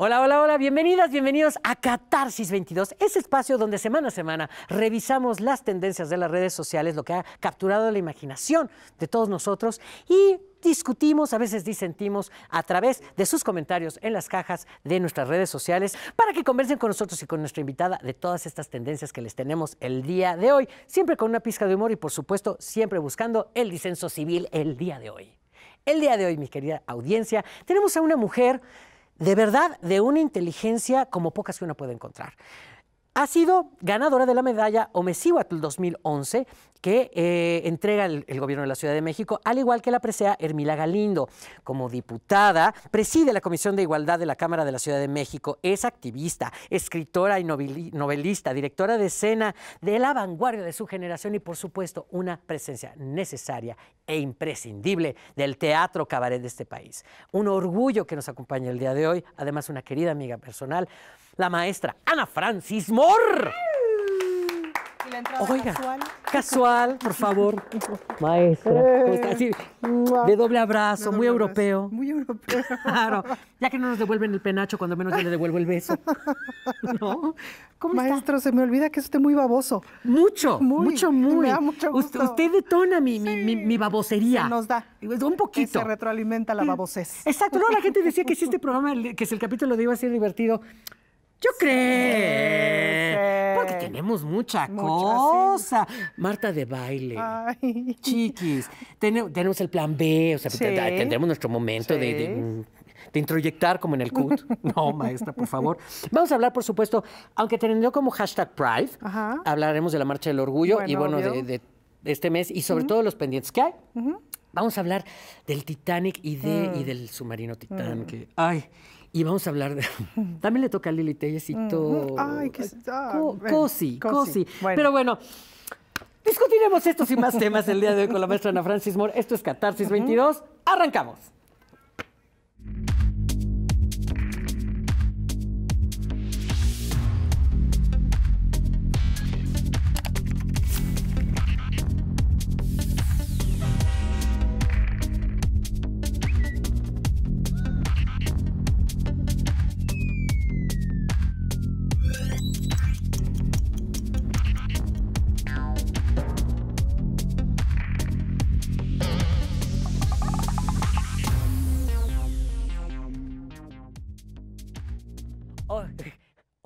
Hola, hola, hola, bienvenidas, bienvenidos a Catarsis 22, ese espacio donde semana a semana revisamos las tendencias de las redes sociales, lo que ha capturado la imaginación de todos nosotros y discutimos, a veces disentimos a través de sus comentarios en las cajas de nuestras redes sociales para que conversen con nosotros y con nuestra invitada de todas estas tendencias que les tenemos el día de hoy, siempre con una pizca de humor y por supuesto siempre buscando el disenso civil el día de hoy. El día de hoy, mi querida audiencia, tenemos a una mujer de verdad, de una inteligencia como pocas que uno puede encontrar ha sido ganadora de la medalla Omecíhuatl 2011 que eh, entrega el, gobierno de la Ciudad de México, al igual que la presea Hermila Galindo. Como diputada, preside la Comisión de Igualdad de la Cámara de la Ciudad de México, es activista, escritora y novelista, directora de escena de la vanguardia de su generación y, por supuesto, una presencia necesaria e imprescindible del teatro cabaret de este país. Un orgullo que nos acompaña el día de hoy, además una querida amiga personal la maestra Ana Francis Moore. Oiga, casual? por favor. Maestra. Eh, de doble abrazo, muy europeo. Muy europeo. claro. Ya que no nos devuelven el penacho, cuando menos yo le devuelvo el beso. ¿No? ¿Cómo Maestro, se me olvida que es muy baboso. Mucho, mucho, muy. Me da mucho gusto. Usted, detona mi, babosería. nos da. Un poquito. se retroalimenta la mm. babosez. Exacto. No, la gente decía que si este programa, que si el capítulo de iba a ser divertido, yo creo. Porque tenemos mucha cosa. Marta de baile. Chiquis. tenemos el plan B, o sea, tendremos nuestro momento mm, de, introyectar como en el CUT. no, maestra, por favor. Vamos a hablar, por supuesto, aunque teniendo como hashtag Pride, hablaremos de la Marcha del Orgullo y bueno, de, este mes y sobre todo los pendientes que hay. Vamos a hablar del Titanic y, y mm. del submarino Titán. Mm. Que, ay, y vamos a hablar de... También le toca a Lili Tellecito. Ay, qué... Ah, cosi, cosi. Pero bueno... Discutiremos estos y más temas el día de hoy con la maestra Ana Francis Moore. Esto es Catarsis 22. Arrancamos.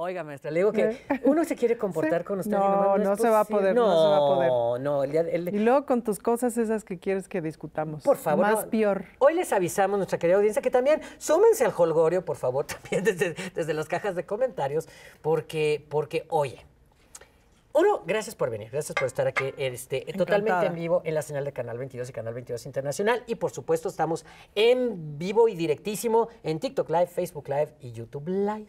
Oiga, maestra, le digo que eh. uno se quiere comportar con usted. No, no, se va a poder, no, no, se va a poder. No, no. El día, Y luego con tus cosas esas que quieres que discutamos. Por favor. Más peor. Hoy les avisamos, nuestra querida audiencia, que también súmense al holgorio, por favor, también desde, las cajas de comentarios, porque, porque oye, uno, gracias por venir, gracias por estar aquí este, totalmente en vivo en la señal de Canal 22 y Canal 22 Internacional. Y por supuesto, estamos en vivo y directísimo en TikTok Live, Facebook Live y YouTube Live.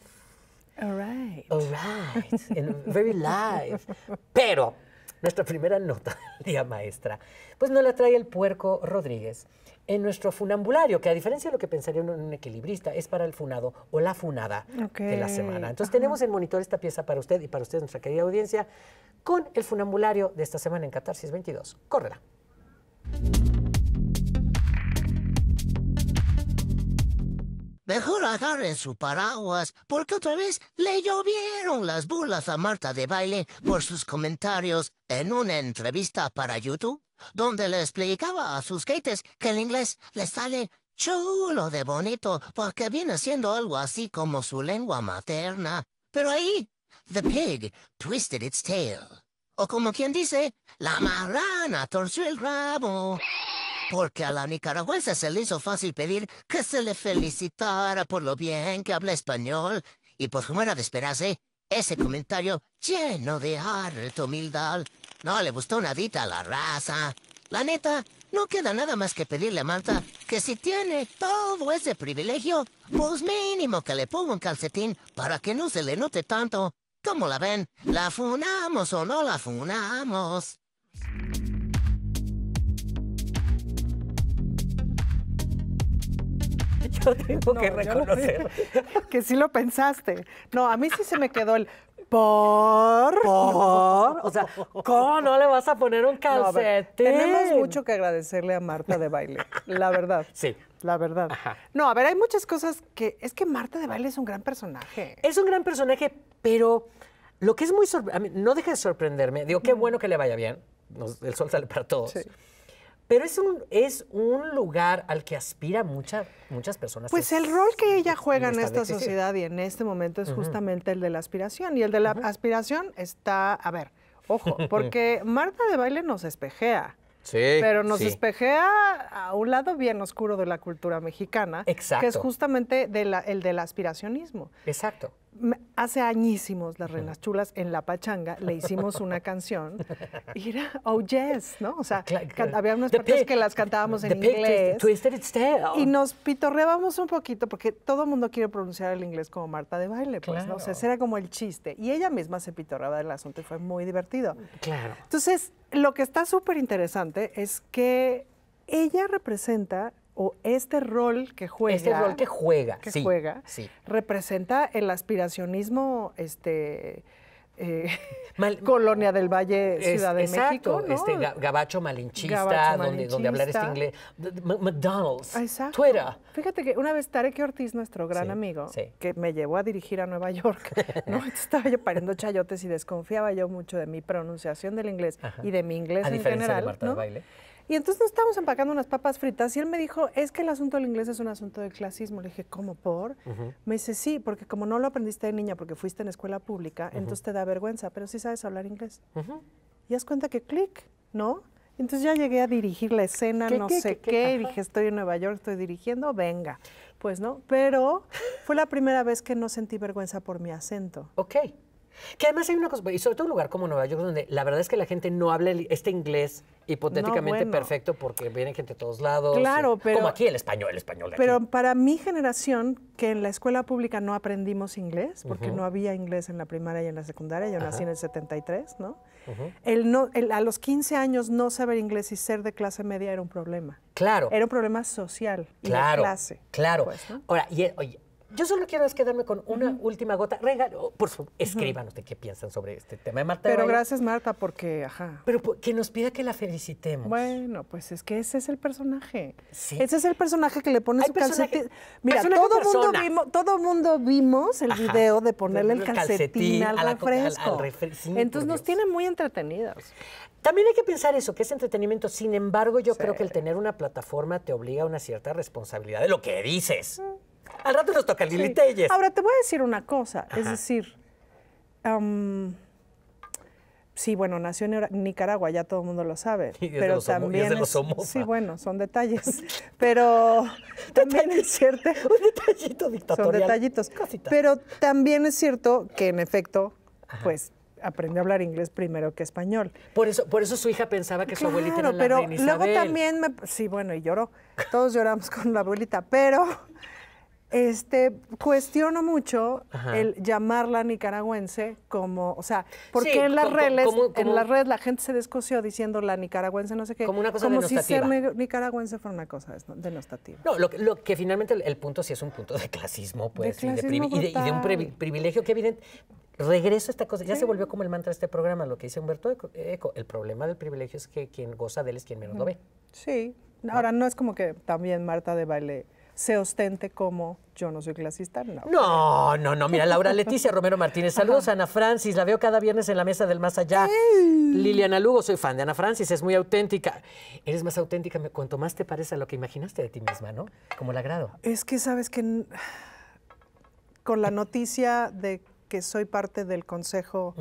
All right. All right. very live. Pero nuestra primera nota día, maestra, pues no la trae el puerco Rodríguez en nuestro funambulario, que a diferencia de lo que pensaría en un equilibrista, es para el funado o la funada de la semana. Entonces tenemos en monitor esta pieza para usted y para usted, nuestra querida audiencia, con el funambulario de esta semana en Catarsis 22. Córrela. Mejor agarren su paraguas, porque otra vez le llovieron las burlas a Marta de Baile por sus comentarios en una entrevista para YouTube, donde le explicaba a sus gaites que el inglés le sale chulo de bonito, porque viene siendo algo así como su lengua materna. Pero ahí, the pig twisted its tail. O como quien dice, la marrana torció el rabo porque a la nicaragüense se le hizo fácil pedir que se le felicitara por lo bien que habla español y por pues, cómo era de esperarse ese comentario lleno de harta humildad. No le gustó nadita a la raza. La neta, no queda nada más que pedirle a Marta que si tiene todo ese privilegio, pues mínimo que le ponga un calcetín para que no se le note tanto. ¿Cómo la ven? ¿La funamos o no la funamos? yo tengo que reconocer. que sí lo pensaste. No, a mí sí se me quedó el por. Por. O sea, ¿cómo no le vas a poner un calcetín? tenemos mucho que agradecerle a Marta de baile, la verdad. Sí. La verdad. No, a ver, hay muchas cosas que. Es que Marta de baile es un gran personaje. Es un gran personaje, pero lo que es muy. no deja de sorprenderme. Digo, qué bueno que le vaya bien. el sol sale para todos. Sí. Pero es un, es un lugar al que aspira muchas muchas personas. Pues el rol que ella juega en esta sociedad y en este momento es justamente el de la aspiración. Y el de la aspiración está, a ver, ojo, porque Marta de baile nos espejea. Sí, pero nos espejea a un lado bien oscuro de la cultura mexicana, Exacto. que es justamente el del aspiracionismo. Exacto hace añísimos las renas chulas en La Pachanga le hicimos una canción y era Oh Yes, ¿no? O sea, había unas partes que las cantábamos en este, inglés. Y nos pitorreábamos un poquito porque todo el mundo quiere pronunciar el inglés como Marta de baile, pues, ¿no? O era como el chiste. Y ella misma se pitorreaba del asunto y fue muy divertido. Claro. Entonces, lo que está súper interesante es que ella representa o este rol que juega. Este que juega, representa el aspiracionismo, este. Eh, Colonia del Valle, Ciudad de México. Este gabacho malinchista, Donde, hablar este inglés. McDonald's, Twitter. Fíjate que una vez Tarek Ortiz, nuestro gran amigo, que me llevó a dirigir a Nueva York, ¿no? estaba yo pariendo chayotes y desconfiaba yo mucho de mi pronunciación del inglés y de mi inglés en general. De ¿no? Y entonces nos estábamos empacando unas papas fritas y él me dijo, es que el asunto del inglés es un asunto de clasismo. Le dije, ¿cómo por? Me dice, sí, porque como no lo aprendiste de niña porque fuiste en escuela pública, entonces te da vergüenza, pero sí sabes hablar inglés. Y haz cuenta que clic, ¿no? Entonces ya llegué a dirigir la escena, no sé qué, qué. dije, estoy en Nueva York, estoy dirigiendo, venga. Pues no, pero fue la primera vez que no sentí vergüenza por mi acento. Ok. Que además hay una cosa, y sobre todo en un lugar como Nueva York, donde la verdad es que la gente no habla este inglés hipotéticamente perfecto porque viene gente de todos lados. Claro, pero. Como aquí el español, el español. pero para mi generación, que en la escuela pública no aprendimos inglés, porque no había inglés en la primaria y en la secundaria, yo nací en el 73, ¿no? el no a los 15 años no saber inglés y ser de clase media era un problema. Claro. Era un problema social y claro, de clase. Claro. Pues, Ahora, y, yo solo quiero es quedarme con una última gota. Regalo, por favor, escríbanos de qué piensan sobre este tema. Marta Pero gracias, Marta, porque, ajá. Pero que nos pida que la felicitemos. Bueno, pues es que ese es el personaje. Sí. Ese es el personaje que le pone su calcetín. Mira, todo mundo, vimos, todo mundo vimos el video de ponerle el calcetín, al refresco. Entonces nos tiene muy entretenidos. También hay que pensar eso, que es entretenimiento. Sin embargo, yo creo que el tener una plataforma te obliga a una cierta responsabilidad de lo que dices. Mm. Al rato nos toca Lili sí. Ahora te voy a decir una cosa, es decir, sí, bueno, nació en Nicaragua, ya todo el mundo lo sabe, pero también sí, bueno, son detalles, pero también es cierto, un detallito dictatorial, son detallitos, pero también es cierto que en efecto, pues aprendió a hablar inglés primero que español. Por eso, por eso su hija pensaba que su abuelita era la pero luego también me, sí, bueno, y lloró. Todos lloramos con la abuelita, pero este, cuestiono mucho el llamarla nicaragüense como, o sea, porque en, las redes, en la red la gente se descoció diciendo la nicaragüense no sé qué. Como una cosa si ser nicaragüense fuera una cosa denostativa. No, lo, que finalmente el, punto sí es un punto de clasismo, pues, y, de, un privilegio que evidente. Regreso a esta cosa, ya se volvió como el mantra de este programa, lo que dice Humberto Eco. El problema del privilegio es que quien goza de él es quien menos lo ve. Sí, ahora no es como que también Marta de Baile se ostente como yo no soy clasista. No, no, no. no. Mira, Laura Leticia Romero Martínez. Saludos Ana Francis. La veo cada viernes en la mesa del más allá. Liliana Lugo, soy fan de Ana Francis. Es muy auténtica. Eres más auténtica cuanto más te parece lo que imaginaste de ti misma, ¿no? Como le agrado. Es que sabes que con la noticia de que soy parte del consejo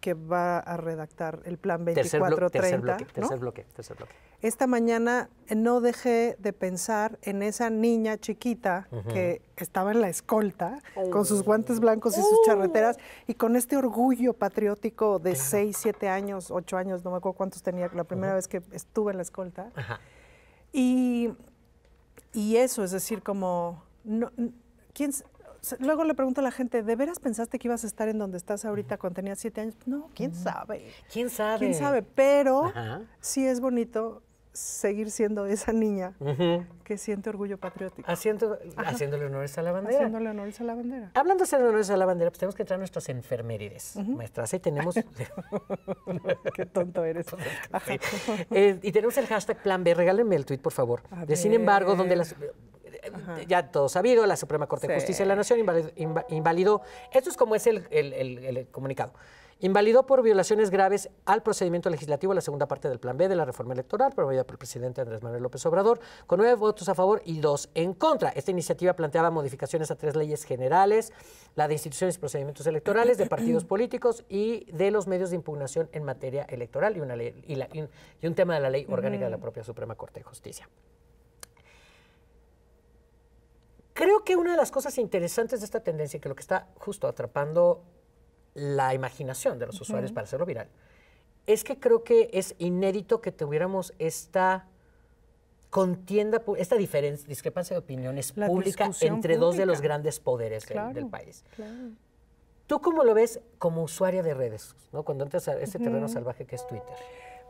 que va a redactar el plan 2430. Tercer bloque, tercer, bloque, tercer bloque esta mañana no dejé de pensar en esa niña chiquita que estaba en la escolta, con sus oh. guantes blancos y sus oh. charreteras, y con este orgullo patriótico de seis, siete años, ocho años, no me acuerdo cuántos tenía la primera vez que estuve en la escolta. Y, y, eso, es decir, como... No, Luego le pregunto a la gente, ¿de veras pensaste que ibas a estar en donde estás ahorita cuando tenías siete años? No, quién sabe. ¿Quién sabe? ¿Quién sabe? Pero sí es bonito seguir siendo esa niña que siente orgullo patriótico. Haciendo, haciéndole honores a la bandera. Haciéndole honores a la bandera. Hablando de honores a la bandera, pues tenemos que entrar a nuestras enfermerides, maestras. Y tenemos... Qué tonto eres. Eh, y tenemos el hashtag Plan B. Regálenme el tweet, por favor. de sin embargo, donde las... ya todo sabido, la Suprema Corte de Justicia de la Nación invalidó, esto es como es el comunicado, Invalidó por violaciones graves al procedimiento legislativo la segunda parte del Plan B de la reforma electoral promovida por el presidente Andrés Manuel López Obrador, con nueve votos a favor y dos en contra. Esta iniciativa planteaba modificaciones a tres leyes generales, la de instituciones y procedimientos electorales, de partidos políticos y de los medios de impugnación en materia electoral y, y un tema de la ley orgánica de la propia Suprema Corte de Justicia. Creo que una de las cosas interesantes de esta tendencia, que lo que está justo atrapando la imaginación de los usuarios para hacerlo viral, es que creo que es inédito que tuviéramos esta contienda, esta diferencia, discrepancia de opiniones públicas pública entre dos de los grandes poderes del, país. ¿Tú cómo lo ves como usuaria de redes, ¿no? cuando entras a este terreno salvaje que es Twitter?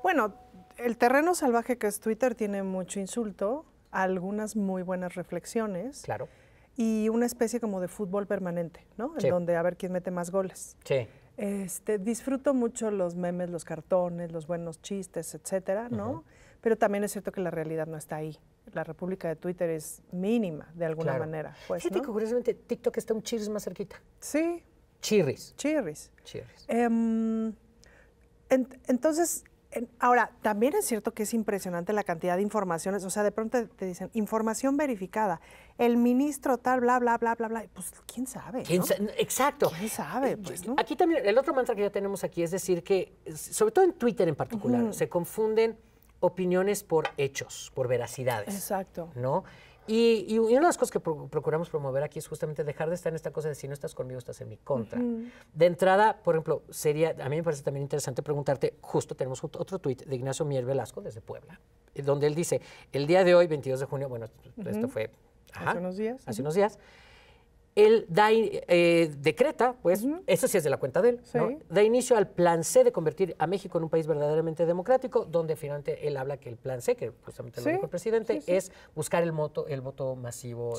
Bueno, el terreno salvaje que es Twitter tiene mucho insulto, algunas muy buenas reflexiones. Claro y una especie como de fútbol permanente, ¿no? En donde a ver quién mete más goles. Sí. Este, disfruto mucho los memes, los cartones, los buenos chistes, etcétera, ¿no? Pero también es cierto que la realidad no está ahí. La república de Twitter es mínima, de alguna manera. Pues, Fíjate que curiosamente TikTok está un chirris más cerquita. Sí. Chirris. Chirris. Chirris. Em, entonces, Ahora, también es cierto que es impresionante la cantidad de informaciones, o sea, de pronto te dicen información verificada, el ministro tal, bla, bla, bla, bla, bla, pues quién sabe. Exacto. ¿Quién sabe? Eh, pues, aquí también, el otro mantra que ya tenemos aquí es decir que, sobre todo en Twitter en particular, se confunden opiniones por hechos, por veracidades. Exacto. ¿No? Y, una de las cosas que procuramos promover aquí es justamente dejar de estar en esta cosa de si no estás conmigo, estás en mi contra. De entrada, por ejemplo, sería, a mí me parece también interesante preguntarte, justo tenemos otro tuit de Ignacio Mier Velasco desde Puebla, eh, donde él dice, el día de hoy, 22 de junio, bueno, esto fue... hace unos días. Hace unos días él eh, decreta, pues, eso sí es de la cuenta de él, da inicio al plan C de convertir a México en un país verdaderamente democrático, donde finalmente él habla que el plan C, que justamente lo dijo el presidente, es buscar el voto, el voto masivo.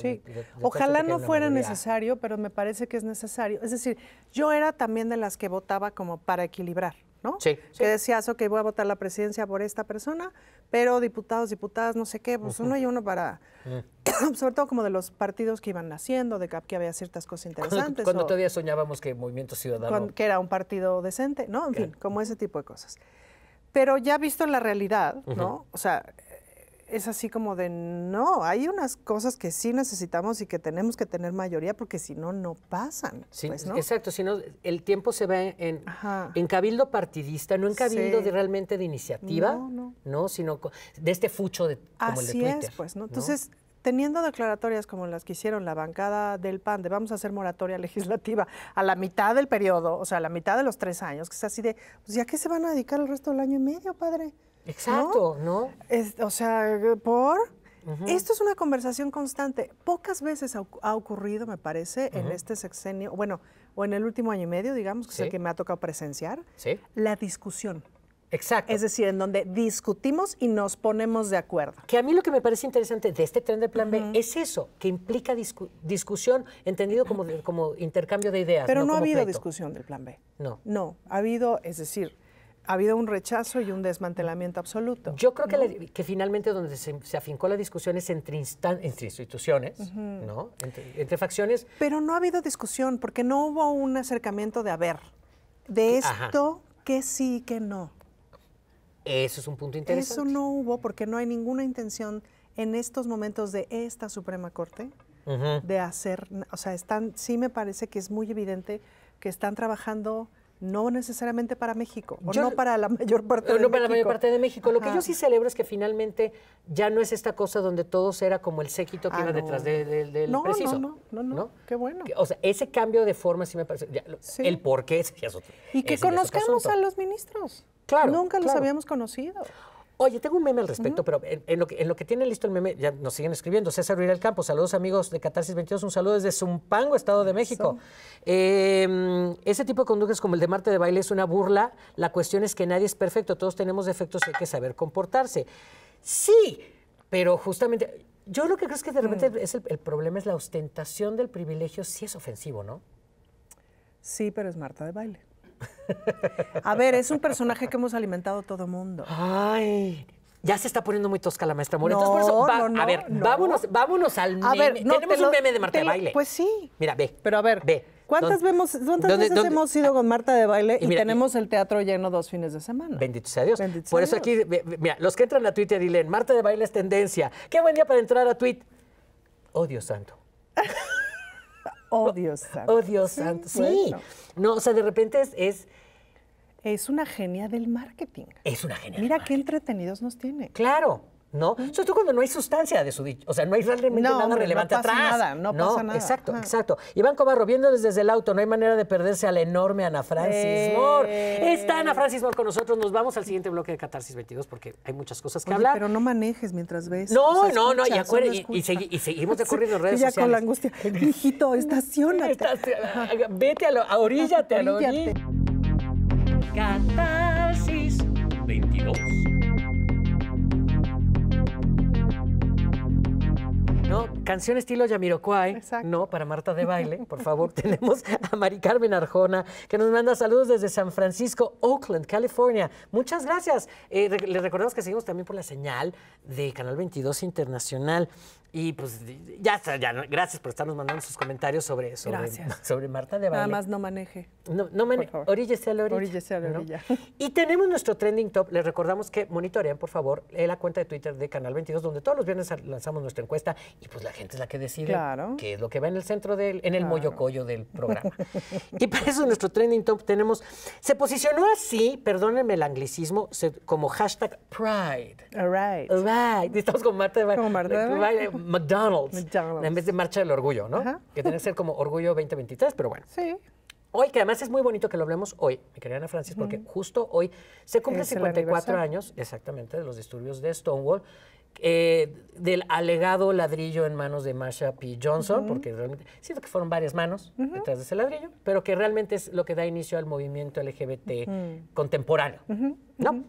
Ojalá no fuera necesario, pero me parece que es necesario. Es decir, yo era también de las que votaba como para equilibrar. ¿no? Sí. Que decías, ok, voy a votar la presidencia por esta persona, pero diputados, diputadas, no sé qué, pues uno y uno para... sobre todo como de los partidos que iban naciendo, de que había ciertas cosas interesantes. Cuando, todavía soñábamos que Movimiento Ciudadano... que era un partido decente, ¿no? En fin, como ese tipo de cosas. Pero ya visto la realidad, ¿no? O sea, es así como de, no, hay unas cosas que sí necesitamos y que tenemos que tener mayoría porque si no, no pasan. Sí, pues, exacto, si el tiempo se ve en, en cabildo partidista, no en cabildo realmente de iniciativa, no, sino de este fucho de, como así el de Twitter. Es, pues, ¿no? Entonces, teniendo declaratorias como las que hicieron la bancada del PAN, de vamos a hacer moratoria legislativa a la mitad del periodo, o sea, a la mitad de los tres años, que es así de, pues ya qué se van a dedicar el resto del año y medio, padre. Exacto, ¿no? o sea, ¿por? Esto es una conversación constante. Pocas veces ha, ocurrido, me parece, en este sexenio, bueno, o en el último año y medio, digamos, que es el que me ha tocado presenciar, la discusión. Exacto. Es decir, en donde discutimos y nos ponemos de acuerdo. Que a mí lo que me parece interesante de este tren del plan B es eso, que implica discusión, entendido como, como intercambio de ideas. Pero no, ha habido discusión del plan B. No. No, ha habido, es decir, ha habido un rechazo y un desmantelamiento absoluto. Yo creo que, finalmente donde se, afincó la discusión es entre, instan, entre instituciones, ¿no? Entre, facciones. Pero no ha habido discusión porque no hubo un acercamiento de haber. De esto, que sí, que no. Eso es un punto interesante. Eso no hubo porque no hay ninguna intención en estos momentos de esta Suprema Corte de hacer, o sea, están, sí me parece que es muy evidente que están trabajando no necesariamente para México, no para la mayor parte de México. para la mayor parte de México. Lo que yo sí celebro es que finalmente ya no es esta cosa donde todos era como el séquito que ah, iba detrás del preciso. No, no, no, qué bueno. O sea, ese cambio de forma sí me parece... El por qué es, otro, Y que conozcamos a los ministros. Claro. Nunca los habíamos conocido. Oye, tengo un meme al respecto, pero en, lo que, en lo que tiene listo el meme, ya nos siguen escribiendo. César Ruiz del Campo, saludos amigos de Catarsis 22, un saludo desde Zumpango, Estado de México. Em, ese tipo de conductas como el de Marta de Baile es una burla. La cuestión es que nadie es perfecto, todos tenemos defectos y hay que saber comportarse. Sí, pero justamente, yo lo que creo es que de mm. repente es el, el problema es la ostentación del privilegio, sí es ofensivo, ¿no? Sí, pero es Marta de Baile. A ver, es un personaje que hemos alimentado todo mundo. Ay, ya se está poniendo muy tosca la maestra Moreno. No, por a ver, vámonos, vámonos al meme. A ver, Tenemos un meme de Marta de Baile. Pues sí. Mira, ve. Pero a ver, ve. ¿Cuántas, veces hemos ido con Marta de Baile y, tenemos el teatro lleno dos fines de semana? Bendito sea Dios. por eso aquí, mira, los que entran a Twitter y leen, Marta de Baile es tendencia. Qué buen día para entrar a Twitter. Oh, Dios santo. Oh, Dios santo. Oh, santo. Sí. No, o sea, de repente es, es una genia del marketing. Es una genia. Mira qué entretenidos nos tiene. Claro, ¿no? Mm. Sobre todo cuando no hay sustancia de su dicho, o sea, no hay realmente nada relevante atrás. no pasa Nada, no, pasa nada. Exacto, exacto. Iván Cobarro, viéndoles desde el auto, no hay manera de perderse a la enorme Ana Francis mor Moore. Está Ana Francis Moore con nosotros. Nos vamos al siguiente bloque de Catarsis 22 porque hay muchas cosas que hablar. Pero no manejes mientras ves. No, no, no, y, seguimos y, seguimos recorriendo redes sociales. Ya con la angustia. Hijito, estacionate. Vete a lo, a a lo Catarsis 22. ¿no? Canción estilo Yamiroquai, no, para Marta de Baile, por favor. Tenemos a Mari Carmen Arjona, que nos manda saludos desde San Francisco, Oakland, California. Muchas gracias. Eh, les recordamos que seguimos también por la señal de Canal 22 Internacional. Y pues ya está, ya, gracias por estarnos mandando sus comentarios sobre, sobre Marta de Valle. Nada más no maneje. No, no maneje. Oríllese a la orilla. a la orilla. y tenemos nuestro trending top. Les recordamos que monitorean, por favor, eh, la cuenta de Twitter de Canal 22, donde todos los viernes lanzamos nuestra encuesta y pues la gente es la que decide qué es lo que va en el centro del, en el claro. moyocollo del programa. y para eso nuestro trending top tenemos, se posicionó así, perdónenme el anglicismo, como hashtag Pride. All right. All right. Estamos con Marta de Valle. McDonald's. En vez de Marcha del Orgullo, ¿no? Que tiene que ser como Orgullo 2023, pero bueno. Sí. Hoy, que además es muy bonito que lo hablemos hoy, mi querida Ana Francis, porque justo hoy se cumple 54 años, exactamente, de los disturbios de Stonewall, eh, del alegado ladrillo en manos de Marsha P. Johnson, porque realmente siento que fueron varias manos detrás de ese ladrillo, pero que realmente es lo que da inicio al movimiento LGBT contemporáneo, ¿no?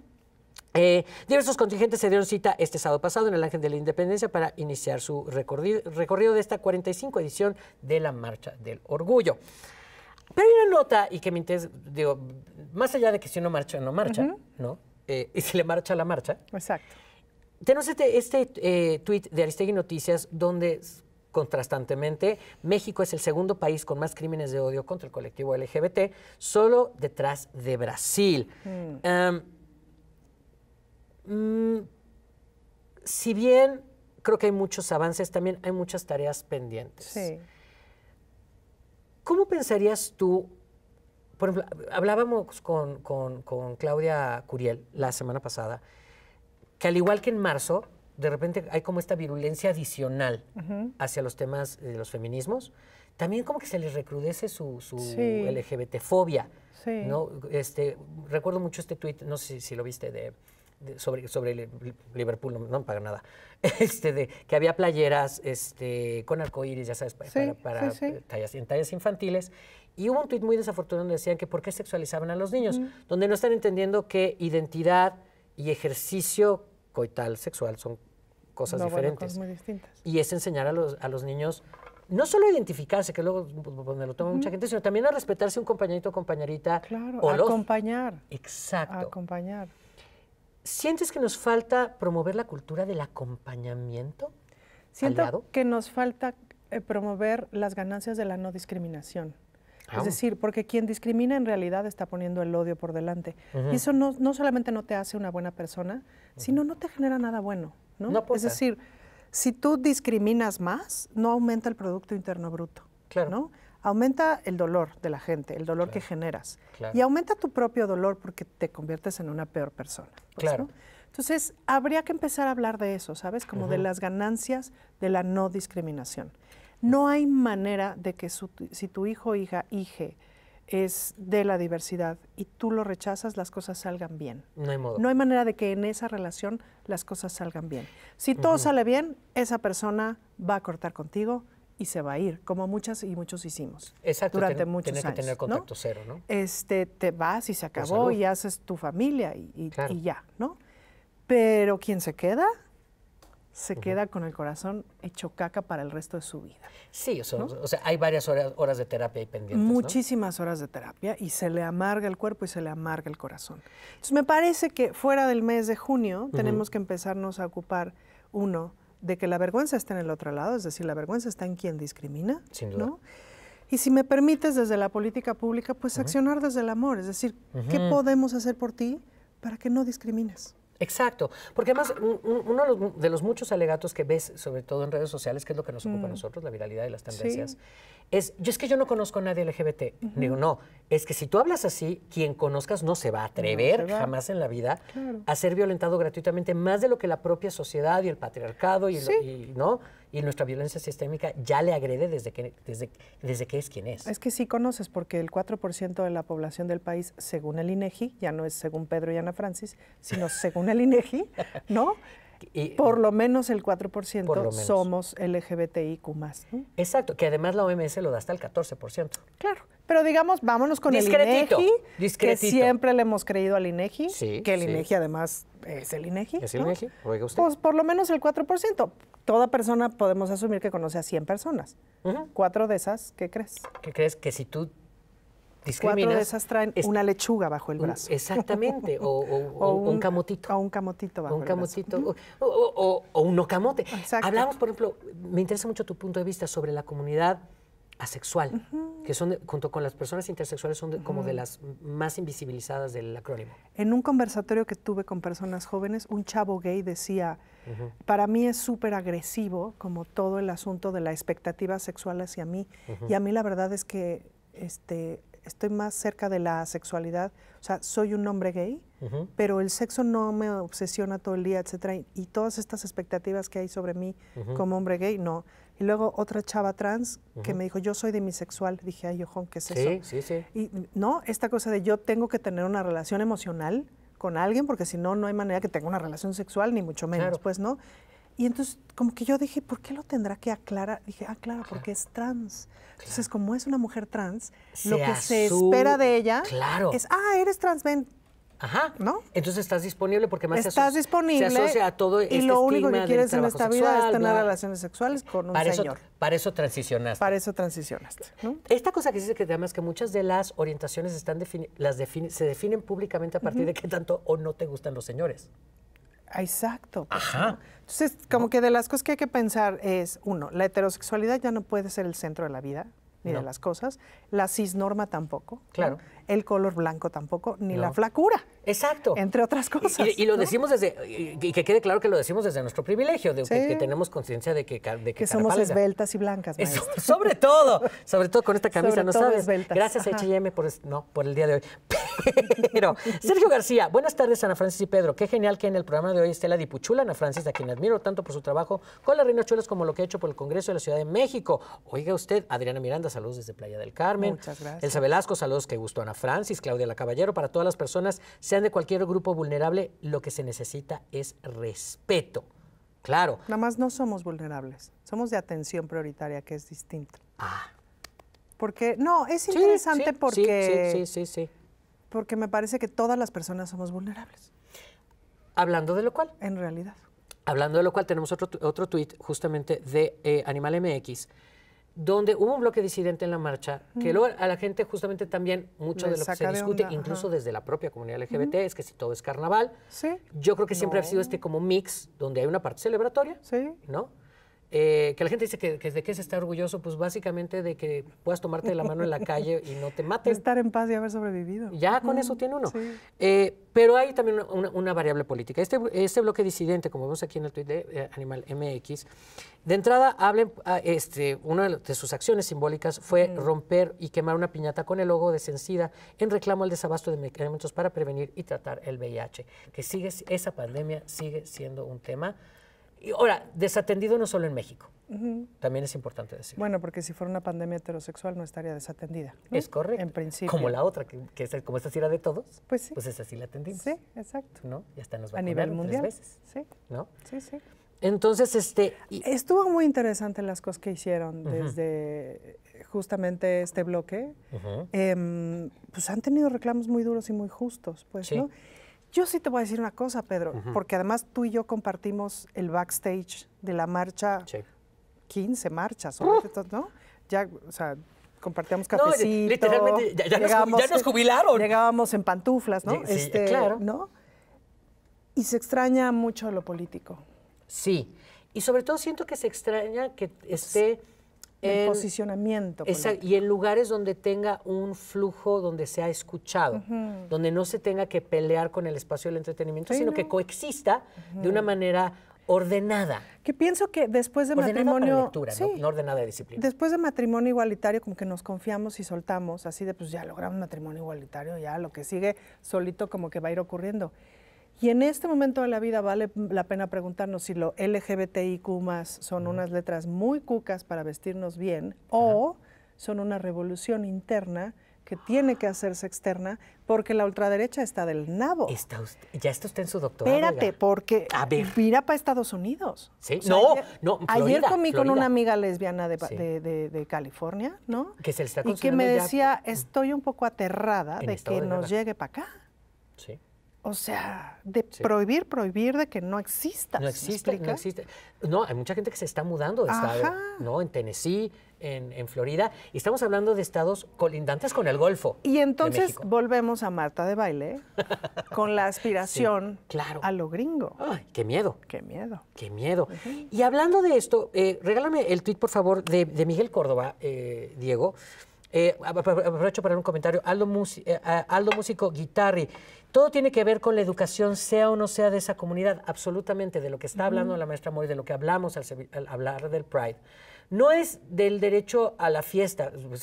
Eh, diversos contingentes se dieron cita este sábado pasado en el Ángel de la Independencia para iniciar su recorrido, de esta 45 edición de la Marcha del Orgullo. Pero hay una nota y que me interesa, digo, más allá de que si uno marcha no marcha, ¿no? Eh, y si le marcha la marcha. Exacto. Tenemos este, este eh, tuit de Aristegui Noticias donde contrastantemente, México es el segundo país con más crímenes de odio contra el colectivo LGBT, solo detrás de Brasil. Mm. Mm, si bien creo que hay muchos avances, también hay muchas tareas pendientes. ¿Cómo pensarías tú, por ejemplo, hablábamos con, Claudia Curiel la semana pasada, que al igual que en marzo, de repente hay como esta virulencia adicional hacia los temas de los feminismos, también como que se les recrudece su, LGBTfobia este, recuerdo mucho este tuit, no sé si lo viste, de sobre, sobre Liverpool, no, me pagan nada, este, de, que había playeras este, con arcoíris, ya sabes, para, para, Tallas, en tallas infantiles. Y hubo un tuit muy desafortunado donde decían que por qué sexualizaban a los niños, donde no están entendiendo que identidad y ejercicio coital sexual son cosas diferentes. cosas y es enseñar a los, a los niños no solo identificarse, que luego pues, pues, pues, me lo toma mucha gente, sino también a respetarse un compañerito o compañerita. Claro, o acompañar. Exacto. Acompañar. ¿Sientes que nos falta promover la cultura del acompañamiento? Siento que nos falta eh, promover las ganancias de la no discriminación. Es decir, porque quien discrimina en realidad está poniendo el odio por delante. Y eso no, solamente no te hace una buena persona, sino no te genera nada bueno. ¿no? es decir, si tú discriminas más, no aumenta el Producto Interno Bruto. Claro aumenta el dolor de la gente, el dolor que generas. Y aumenta tu propio dolor porque te conviertes en una peor persona. Pues, Entonces, habría que empezar a hablar de eso, ¿sabes? Como de las ganancias de la no discriminación. No hay manera de que si tu hijo, hija, hija es de la diversidad y tú lo rechazas, las cosas salgan bien. No hay manera de que en esa relación las cosas salgan bien. Si todo sale bien, esa persona va a cortar contigo, y se va a ir, como muchas y muchos hicimos. Exacto, durante muchos años. que tener contacto cero, ¿no? Este, te vas y se acabó y haces tu familia y, ya, ¿no? Pero quien se queda, se queda con el corazón hecho caca para el resto de su vida. Sí, o sea, o sea hay varias horas, de terapia ahí pendientes. Muchísimas horas de terapia y se le amarga el cuerpo y se le amarga el corazón. Entonces me parece que fuera del mes de junio tenemos que empezarnos a ocupar uno de que la vergüenza está en el otro lado, es decir, la vergüenza está en quien discrimina, Sin ¿no? Y si me permites desde la política pública, pues accionar desde el amor, es decir, ¿qué podemos hacer por ti para que no discrimines? Exacto, porque además uno de los muchos alegatos que ves, sobre todo en redes sociales, que es lo que nos ocupa a mm. nosotros, la viralidad y las tendencias, es, yo es que yo no conozco a nadie LGBT. Digo, no, es que si tú hablas así, quien conozcas no se va a atrever jamás en la vida a ser violentado gratuitamente más de lo que la propia sociedad y el patriarcado y, ¿no? y nuestra violencia sistémica ya le agrede desde que, desde, desde que es quien es. Es que sí conoces, porque el 4% de la población del país, según el INEGI, e ya no es según Pedro y Ana Francis, sino según el INEGI, e ¿no? por lo menos el 4% somos LGBTIQ más. Exacto, que además la OMS lo da hasta el 14%. Claro, pero digamos, vámonos con el INEGI, discretito. E que siempre le hemos creído al INEGI, e sí, que el INEGI e además es el INEGI. Es el INEGI, oiga usted. Pues por lo menos el 4%. Toda persona podemos asumir que conoce a 100 personas. Cuatro de esas, ¿qué crees? ¿Qué crees? Que si tú Cuatro de esas traen una lechuga bajo el brazo. Exactamente, o, un, camotito. O un camotito bajo un el camotito, brazo. O, un no Exacto. Hablamos, por ejemplo, me interesa mucho tu punto de vista sobre la comunidad asexual, que son, junto con las personas intersexuales, son como de las más invisibilizadas del acrónimo. En un conversatorio que tuve con personas jóvenes, un chavo gay decía, para mí es súper agresivo como todo el asunto de la expectativa sexual hacia mí, y a mí la verdad es que este, estoy más cerca de la sexualidad, o sea, soy un hombre gay, pero el sexo no me obsesiona todo el día, etcétera, y, todas estas expectativas que hay sobre mí como hombre gay, no. Y luego otra chava trans que me dijo, yo soy demisexual. Dije, ay, ojón, ¿qué es eso? Sí, sí, Y no, esta cosa de yo tengo que tener una relación emocional con alguien, porque si no, no hay manera que tenga una relación sexual, ni mucho menos, pues, ¿no? Y entonces como que yo dije, ¿por qué lo tendrá que aclarar? Dije, ah, claro, porque es trans. Entonces, como es una mujer trans, lo que se espera de ella es, ah, eres trans, Ajá. ¿No? Entonces estás disponible porque más estás se disponible se asocia a todo y este lo único que quieres en esta vida es tener relaciones sexuales con un para Eso, para eso transicionaste. Para eso transicionaste. Esta cosa que dice que además que muchas de las orientaciones están las se definen públicamente a partir de qué tanto o no te gustan los señores. Exacto. Pues, Entonces, como que de las cosas que hay que pensar es, uno, la heterosexualidad ya no puede ser el centro de la vida, ni de las cosas, la cisnorma tampoco, claro. el color blanco tampoco, ni la flacura. Exacto. Entre otras cosas. Y, lo decimos desde, y que quede claro que lo decimos desde nuestro privilegio, de que, tenemos conciencia de que, de que, somos esbeltas y blancas. sobre todo, sobre todo con esta camisa, ¿no sabes? Gracias H&M por, no, por el día de hoy. Pero, Sergio García, buenas tardes Ana Francis y Pedro. Qué genial que en el programa de hoy esté la dipuchula Ana Francis, a quien admiro tanto por su trabajo con la Reina Chulas como lo que ha hecho por el Congreso de la Ciudad de México. Oiga usted, Adriana Miranda, saludos desde Playa del Carmen. Muchas gracias. Elsa Velasco, saludos, que gusto Ana Francis, Claudia La Caballero, para todas las personas de cualquier grupo vulnerable, lo que se necesita es respeto. Claro. Nada más no somos vulnerables, somos de atención prioritaria, que es distinto. Ah. Porque, no, es interesante porque... Sí, sí, sí, sí, Porque me parece que todas las personas somos vulnerables. Hablando de lo cual. En realidad. Hablando de lo cual, tenemos otro, otro tuit justamente de eh, Animal MX donde hubo un bloque disidente en la marcha, que luego a la gente justamente también mucho de lo que se discute, incluso desde la propia comunidad LGBT, es que si todo es carnaval, ¿Sí? yo creo que siempre ha sido este como mix, donde hay una parte celebratoria, ¿Sí? ¿no? Eh, que la gente dice que, de qué se está orgulloso, pues básicamente de que puedas tomarte la mano en la calle y no te maten. Estar en paz y haber sobrevivido. Ya con eso tiene uno. Eh, pero hay también una, variable política. Este, este, bloque disidente, como vemos aquí en el tuit de eh, Animal MX, de entrada hablen, ah, este, una de sus acciones simbólicas fue romper y quemar una piñata con el logo de Sencida en reclamo al desabasto de medicamentos para prevenir y tratar el VIH, que sigue, esa pandemia sigue siendo un tema y ahora, desatendido no solo en México, también es importante decir. Bueno, porque si fuera una pandemia heterosexual no estaría desatendida. Es correcto. En principio. Como la otra, que, es, como esta sí era de todos, pues, sí. pues esa sí la atendimos. Sí, exacto. ¿No? Ya está nos vacunaron A nivel mundial. veces. Sí. ¿No? Sí, sí. Entonces, este... Estuvo muy interesante las cosas que hicieron desde eh, justamente este bloque. Em, pues han tenido reclamos muy duros y muy justos, pues, ¿no? Yo sí te voy a decir una cosa, Pedro, porque además tú y yo compartimos el backstage de la marcha, 15 marchas, ¡Uh! ¿no? Ya, o sea, compartíamos cafecito. literalmente, ya, nos, jubilaron. Llegábamos en pantuflas, ¿no? Sí, este, claro. ¿no? Y se extraña mucho lo político. Sí, y sobre todo siento que se extraña que esté... En posicionamiento. y en lugares donde tenga un flujo donde sea escuchado, donde no se tenga que pelear con el espacio del entretenimiento, sino que coexista de una manera ordenada. Que pienso que después de matrimonio... Para no ordenada de disciplina. Después de matrimonio igualitario, como que nos confiamos y soltamos, así de pues ya logramos matrimonio igualitario, ya lo que sigue solito como que va a ir ocurriendo. Y en este momento de la vida vale la pena preguntarnos si lo LGBTIQ son unas letras muy cucas para vestirnos bien o son una revolución interna que tiene que hacerse externa porque la ultraderecha está del nabo. Está usted, ya está usted en su doctorado. Espérate, porque mira para Estados Unidos. no, ayer, no. ayer comí con una amiga lesbiana de, California, ¿no? Que se le está Y que me decía, mm. estoy un poco aterrada de que nos llegue para acá. Sí. O sea, de prohibir, prohibir de que no exista. No existe, no existe. No, hay mucha gente que se está mudando de estado, ¿no? En Tennessee, en, Florida, y estamos hablando de estados colindantes con el Golfo. Y entonces volvemos a Marta de Baile con la aspiración claro. a lo gringo. Ay, qué miedo. Qué miedo. Qué miedo. Y hablando de esto, eh, regálame el tweet, por favor, de, Miguel Córdoba, eh, Diego. Eh, aprovecho para un comentario. Aldo, Músico Guitarri todo tiene que ver con la educación, sea o no sea de esa comunidad, absolutamente, de lo que está hablando la maestra Moy, de lo que hablamos al, hablar del Pride no es del derecho a la fiesta, pues,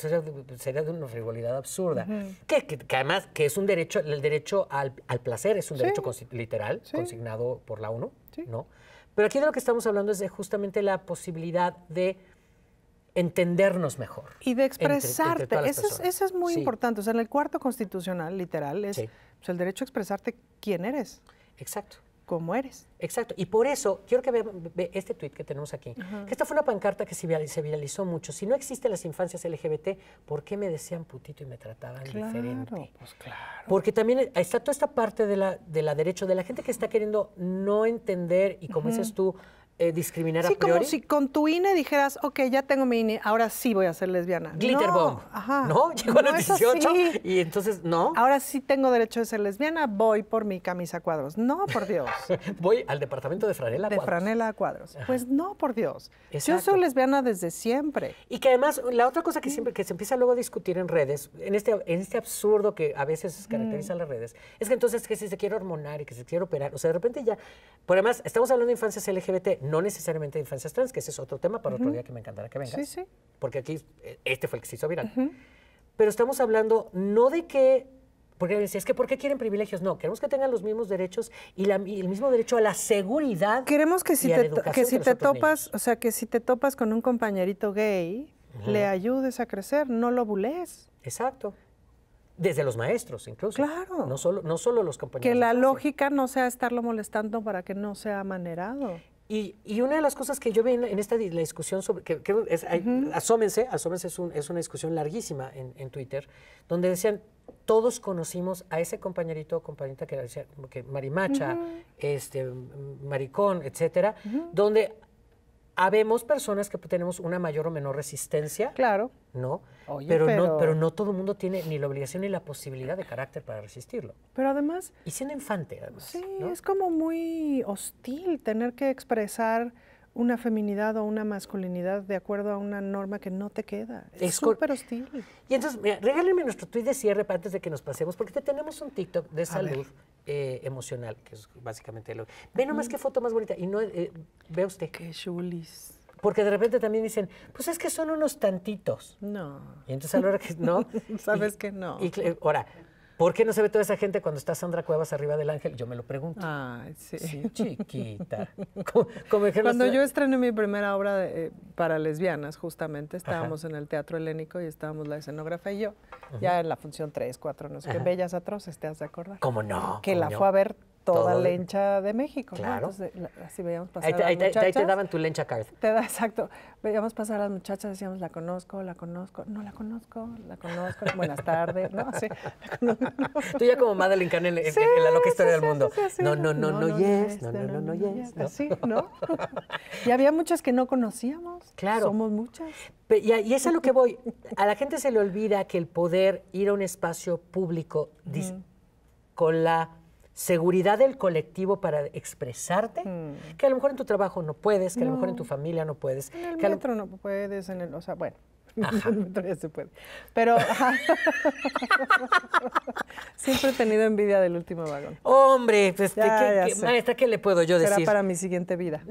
sería de una frivolidad absurda, que, además que es un derecho, el derecho al, placer es un derecho literal, consignado por la ONU, ¿no? Pero aquí de lo que estamos hablando es justamente la posibilidad de entendernos mejor. Y de expresarte. eso, es, eso, es, muy importante. O sea, en el cuarto constitucional, literal, es pues, el derecho a expresarte quién eres. Exacto. Cómo eres. Exacto. Y por eso, quiero que vean este tuit que tenemos aquí. Que esta fue una pancarta que se viralizó, mucho. Si no existen las infancias LGBT, ¿por qué me decían putito y me trataban diferente? Pues claro. Porque también está toda esta parte de la, de la derecho, de la gente que está queriendo no entender y, como dices tú, eh, discriminar a priori? como si con tu INE dijeras, ok, ya tengo mi INE, ahora sí voy a ser lesbiana. Glitterbomb. No, ajá. ¿No? Llegó a los 18 y entonces, ¿no? Ahora sí tengo derecho de ser lesbiana, voy por mi camisa a cuadros. No, por Dios. voy al departamento de franela de cuadros. De franela a cuadros. Pues no, por Dios. Yo soy lesbiana desde siempre. Y que además, la otra cosa que siempre que se empieza luego a discutir en redes, en este, en este absurdo que a veces caracteriza caracterizan mm. las redes, es que entonces que si se quiere hormonar y que se quiere operar, o sea, de repente ya, por además, estamos hablando de infancias LGBT, no necesariamente de infancias trans, que ese es otro tema para otro día que me encantará que vengas. Sí, sí. Porque aquí, eh, este fue el que se hizo viral. Pero estamos hablando no de que porque decía, es que ¿por qué quieren privilegios? No, queremos que tengan los mismos derechos y, el mismo derecho a la seguridad. Queremos que si te, que si te topas, o sea, que si te topas con un compañerito gay, le ayudes a crecer, no lo bulees. Exacto. Desde los maestros, incluso. Claro. No solo, no solo los compañeros. Que la lógica no sea estarlo molestando para que no sea amanerado. Y, una de las cosas que yo vi en, esta la discusión sobre, que, asómense, asómense es, una discusión larguísima en, Twitter, donde decían, todos conocimos a ese compañerito o compañerita que decía, que marimacha, este, maricón, etcétera, donde Habemos personas que tenemos una mayor o menor resistencia. Claro. ¿No? pero, No, todo el mundo tiene ni la obligación ni la posibilidad de carácter para resistirlo. Pero además. Y siendo infante, además. Sí, es como muy hostil tener que expresar una feminidad o una masculinidad de acuerdo a una norma que no te queda. Es súper hostil. Y entonces, mira, regálenme nuestro tuit de cierre para antes de que nos pasemos, porque te tenemos un TikTok de salud eh, emocional, que es básicamente lo Ve nomás qué foto más bonita. Y no, eh, ve usted. Qué chulis. Porque de repente también dicen, pues es que son unos tantitos. No. Y entonces a la hora que no. Sabes que no. Y eh, ahora, ¿Por qué no se ve toda esa gente cuando está Sandra Cuevas arriba del ángel? Yo me lo pregunto. Ay, sí. chiquita. cuando yo estrené mi primera obra eh, para lesbianas, justamente, estábamos en el Teatro Helénico y estábamos la escenógrafa y yo, ya en la función 3, 4, no sé qué, Bellas Atroces, te has de acordar. ¿Cómo no? Que la fue a ver toda lencha de México. Claro. ¿no? Entonces, así veíamos pasar a las muchachas. Ahí te daban tu lencha card. Te da, exacto. Veíamos pasar a las muchachas, decíamos, la conozco, la conozco, no la conozco, la conozco, buenas tardes, ¿no? Sí, Tú ya como Madeleine le en, en, la loca historia del mundo. no, no, no, no, no, yes, no, no, no, no, yes. No. Así, ¿no? y había muchas que no conocíamos. Claro. Somos muchas. y, es a lo que voy. A la gente se le olvida que el poder ir a un espacio público con la seguridad del colectivo para expresarte, mm. que a lo mejor en tu trabajo no puedes, que a lo mejor en tu familia no puedes. En el que no puedes, en el, o sea, bueno. Todavía se puede. Pero siempre he tenido envidia del último vagón. Hombre, pues, que ¿qué, le puedo yo decir? Será para mi siguiente vida.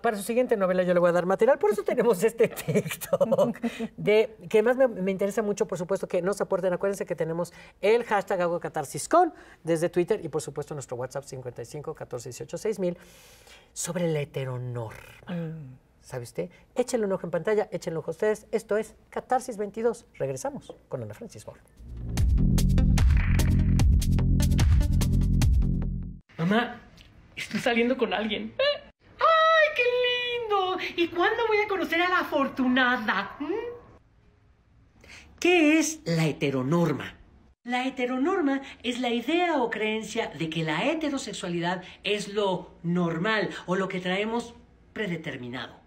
para su siguiente novela yo le voy a dar material. Por eso tenemos este TikTok. de, que más me, interesa mucho, por supuesto, que nos aporten. Acuérdense que tenemos el hashtag AgoCatarsisCon desde Twitter y, por supuesto, nuestro WhatsApp 55 14 sobre el heteronorma. Mm. ¿Sabe usted? Échenle un ojo en pantalla, échenle un ojo a ustedes. Esto es Catarsis 22. Regresamos con Ana Francis Borg. Mamá, estoy saliendo con alguien. ¡Ay, qué lindo! ¿Y cuándo voy a conocer a la afortunada? ¿Mm? ¿Qué es la heteronorma? La heteronorma es la idea o creencia de que la heterosexualidad es lo normal o lo que traemos predeterminado.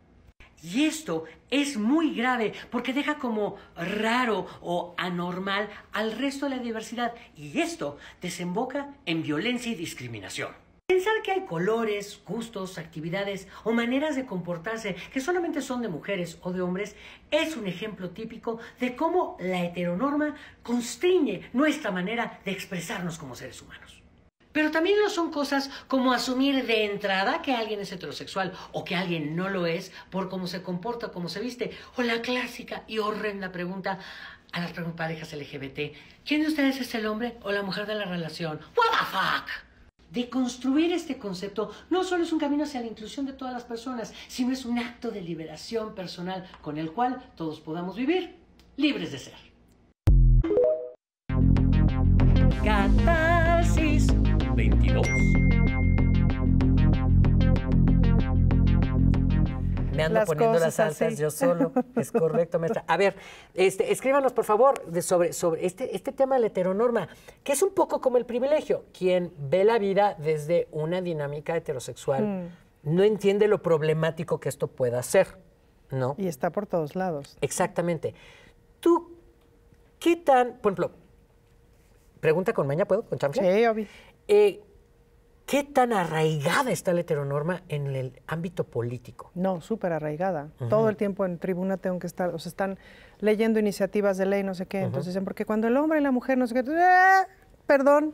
Y esto es muy grave porque deja como raro o anormal al resto de la diversidad y esto desemboca en violencia y discriminación. Pensar que hay colores, gustos, actividades o maneras de comportarse que solamente son de mujeres o de hombres es un ejemplo típico de cómo la heteronorma constriñe nuestra manera de expresarnos como seres humanos. Pero también no son cosas como asumir de entrada que alguien es heterosexual o que alguien no lo es por cómo se comporta, cómo se viste. O la clásica y horrenda pregunta a las parejas LGBT. ¿Quién de ustedes es el hombre o la mujer de la relación? What the fuck? De construir este concepto no solo es un camino hacia la inclusión de todas las personas, sino es un acto de liberación personal con el cual todos podamos vivir libres de ser. 22. Me ando poniendo las salsas yo solo. Es correcto, maestra. A ver, este, escríbanos, por favor, sobre, sobre este, este tema de la heteronorma, que es un poco como el privilegio. Quien ve la vida desde una dinámica heterosexual mm. no entiende lo problemático que esto pueda ser, ¿no? Y está por todos lados. Exactamente. ¿Tú qué tan, por ejemplo, pregunta con maña, ¿puedo? ¿Con Sí, obvio. Eh, ¿Qué tan arraigada está la heteronorma en el ámbito político? No, súper arraigada. Todo el tiempo en tribuna tengo que estar, o sea, están leyendo iniciativas de ley, no sé qué. Entonces dicen, porque cuando el hombre y la mujer, no sé qué, eh, perdón,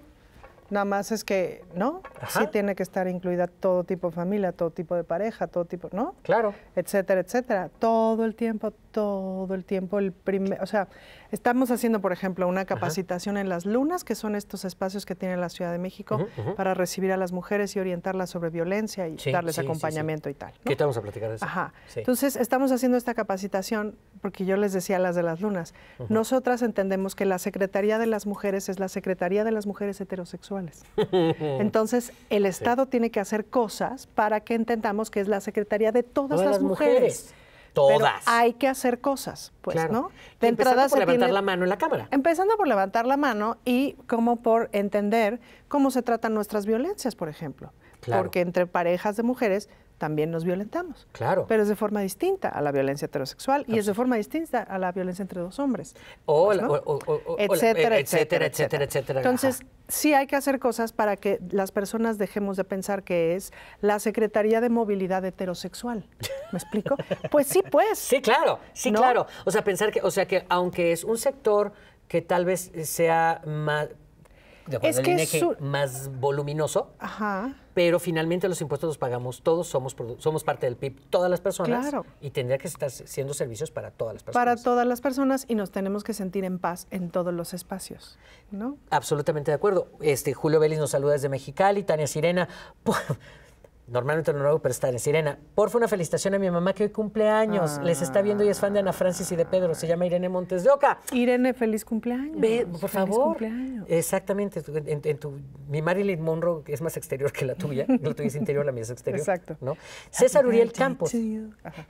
Nada más es que, ¿no? Sí tiene que estar incluida todo tipo de familia, todo tipo de pareja, todo tipo, ¿no? Claro. Etcétera, etcétera. Todo el tiempo, todo el tiempo. El primer, o sea, estamos haciendo, por ejemplo, una capacitación en las lunas, que son estos espacios que tiene la Ciudad de México para recibir a las mujeres y orientarlas sobre violencia y darles acompañamiento y tal. ¿Qué estamos a platicar de eso? Ajá. Entonces, estamos haciendo esta capacitación porque yo les decía las de las lunas. Nosotras entendemos que la Secretaría de las Mujeres es la Secretaría de las Mujeres Heterosexuales. Entonces, el Estado tiene que hacer cosas para que entendamos que es la Secretaría de todas, las, mujeres. Todas. hay que hacer cosas, pues, ¿no? De entrada empezando por levantar la mano en la cámara. Empezando por levantar la mano y como por entender cómo se tratan nuestras violencias, por ejemplo. Porque entre parejas de mujeres también nos violentamos. Claro. Pero es de forma distinta a la violencia heterosexual y es de forma distinta a la violencia entre dos hombres. O, pues, o, o, etcétera, etcétera, etcétera, etcétera, Entonces, sí hay que hacer cosas para que las personas dejemos de pensar que es la Secretaría de Movilidad Heterosexual. ¿Me explico? pues sí, pues. Sí, claro, sí, claro. O sea, pensar que, o sea, que aunque es un sector que tal vez sea más, es que es más voluminoso. Pero finalmente los impuestos los pagamos todos, somos, somos parte del PIB, todas las personas. Y tendría que estar siendo servicios para todas las personas. Para todas las personas y nos tenemos que sentir en paz en todos los espacios, ¿no? Absolutamente de acuerdo. Este Julio Vélez nos saluda desde Mexicali, Tania Sirena. Normalmente no lo hago, pero está en Sirena. Porfa, una felicitación a mi mamá que hoy cumpleaños. Ah. Les está viendo y es fan de Ana Francis y de Pedro. Se llama Irene Montes de Oca. Irene, feliz cumpleaños. Ve, por favor. Cumpleaños. Exactamente. En, mi Marilyn Monroe es más exterior que la tuya. No tuviste interior, la mía es exterior. Exacto. César Uriel Campos.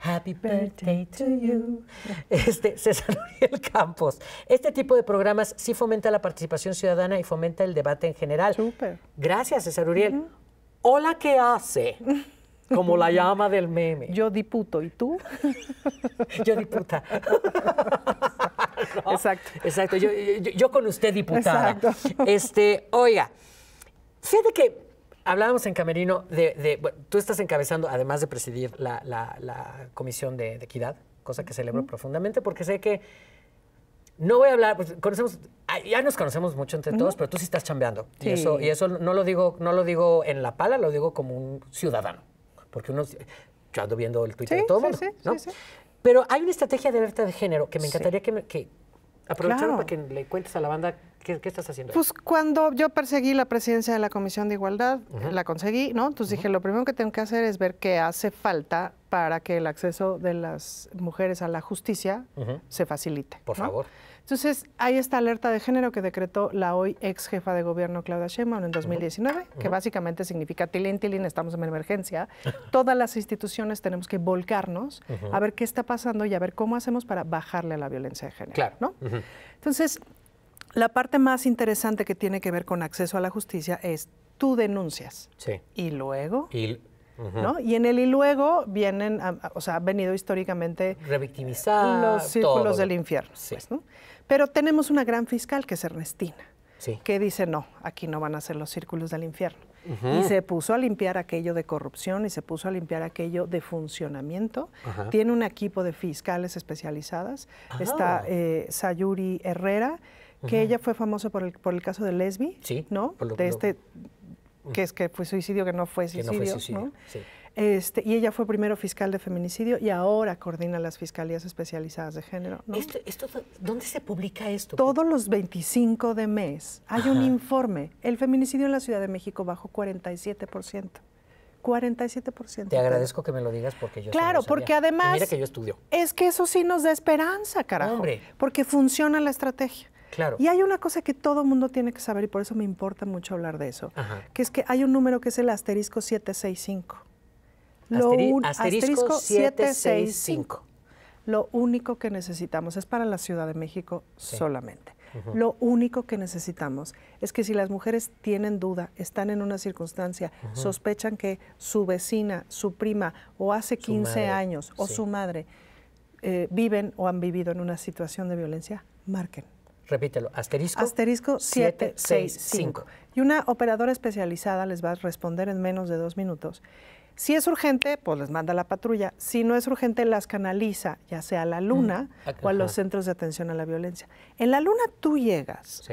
Happy birthday to you. Este, César Uriel Campos. Este tipo de programas sí fomenta la participación ciudadana y fomenta el debate en general. Súper. Gracias, César Uriel o la que hace, como la llama del meme. Yo diputo, ¿y tú? yo diputa. exacto. Exacto, yo, con usted diputada. Este, oiga, de que hablábamos en Camerino de, tú estás encabezando, además de presidir la, Comisión de, Equidad, cosa que celebro profundamente porque sé que no voy a hablar, pues conocemos, ah, ya nos conocemos mucho entre todos, pero tú sí estás chambeando. Y eso, y eso no lo digo, no lo digo en la pala, lo digo como un ciudadano. Porque uno yo ando viendo el Twitter de todo mundo. Pero hay una estrategia de alerta de género que me encantaría que, me, que para que le cuentes a la banda ¿Qué, estás haciendo? Pues cuando yo perseguí la presidencia de la Comisión de Igualdad, la conseguí, ¿no? Entonces dije, lo primero que tengo que hacer es ver qué hace falta para que el acceso de las mujeres a la justicia se facilite. Por favor. Entonces, hay esta alerta de género que decretó la hoy ex jefa de gobierno Claudia Sheinbaum en 2019, que básicamente significa tilín, tilín, estamos en emergencia. Todas las instituciones tenemos que volcarnos a ver qué está pasando y a ver cómo hacemos para bajarle a la violencia de género. Claro. ¿no? Entonces, la parte más interesante que tiene que ver con acceso a la justicia es tú denuncias. Sí. Y luego... Y y en el y luego vienen, o sea, ha venido históricamente revictimizar los círculos del infierno. Pues, Pero tenemos una gran fiscal que es Ernestina, sí. que dice no, aquí no van a ser los círculos del infierno. Y se puso a limpiar aquello de corrupción y se puso a limpiar aquello de funcionamiento. Tiene un equipo de fiscales especializadas. Ah. Está eh, Sayuri Herrera, que ella fue famosa por el, por el caso de Lesbi, sí, ¿no? de este que es que fue suicidio, que no fue suicidio. Este, y ella fue primero fiscal de feminicidio y ahora coordina las fiscalías especializadas de género. ¿Dónde se publica esto? Todos los 25 de mes hay un informe. El feminicidio en la Ciudad de México bajó 47%. 47%. Te agradezco que me lo digas porque yo Claro, porque además mira que yo estudio. Es que eso sí nos da esperanza, carajo, porque funciona la estrategia. Y hay una cosa que todo mundo tiene que saber y por eso me importa mucho hablar de eso, que es que hay un número que es el asterisco 765. asterisco, 765. Lo único que necesitamos es para la Ciudad de México solamente. Lo único que necesitamos es que si las mujeres tienen duda, están en una circunstancia, sospechan que su vecina, su prima o hace 15 años o su madre eh, viven o han vivido en una situación de violencia, marquen. Repítelo, asterisco. Asterisco 765. Y una operadora especializada les va a responder en menos de dos minutos. Si es urgente, pues les manda la patrulla. Si no es urgente, las canaliza, ya sea a la mm, luna o a los centros de atención a la violencia. En la luna tú llegas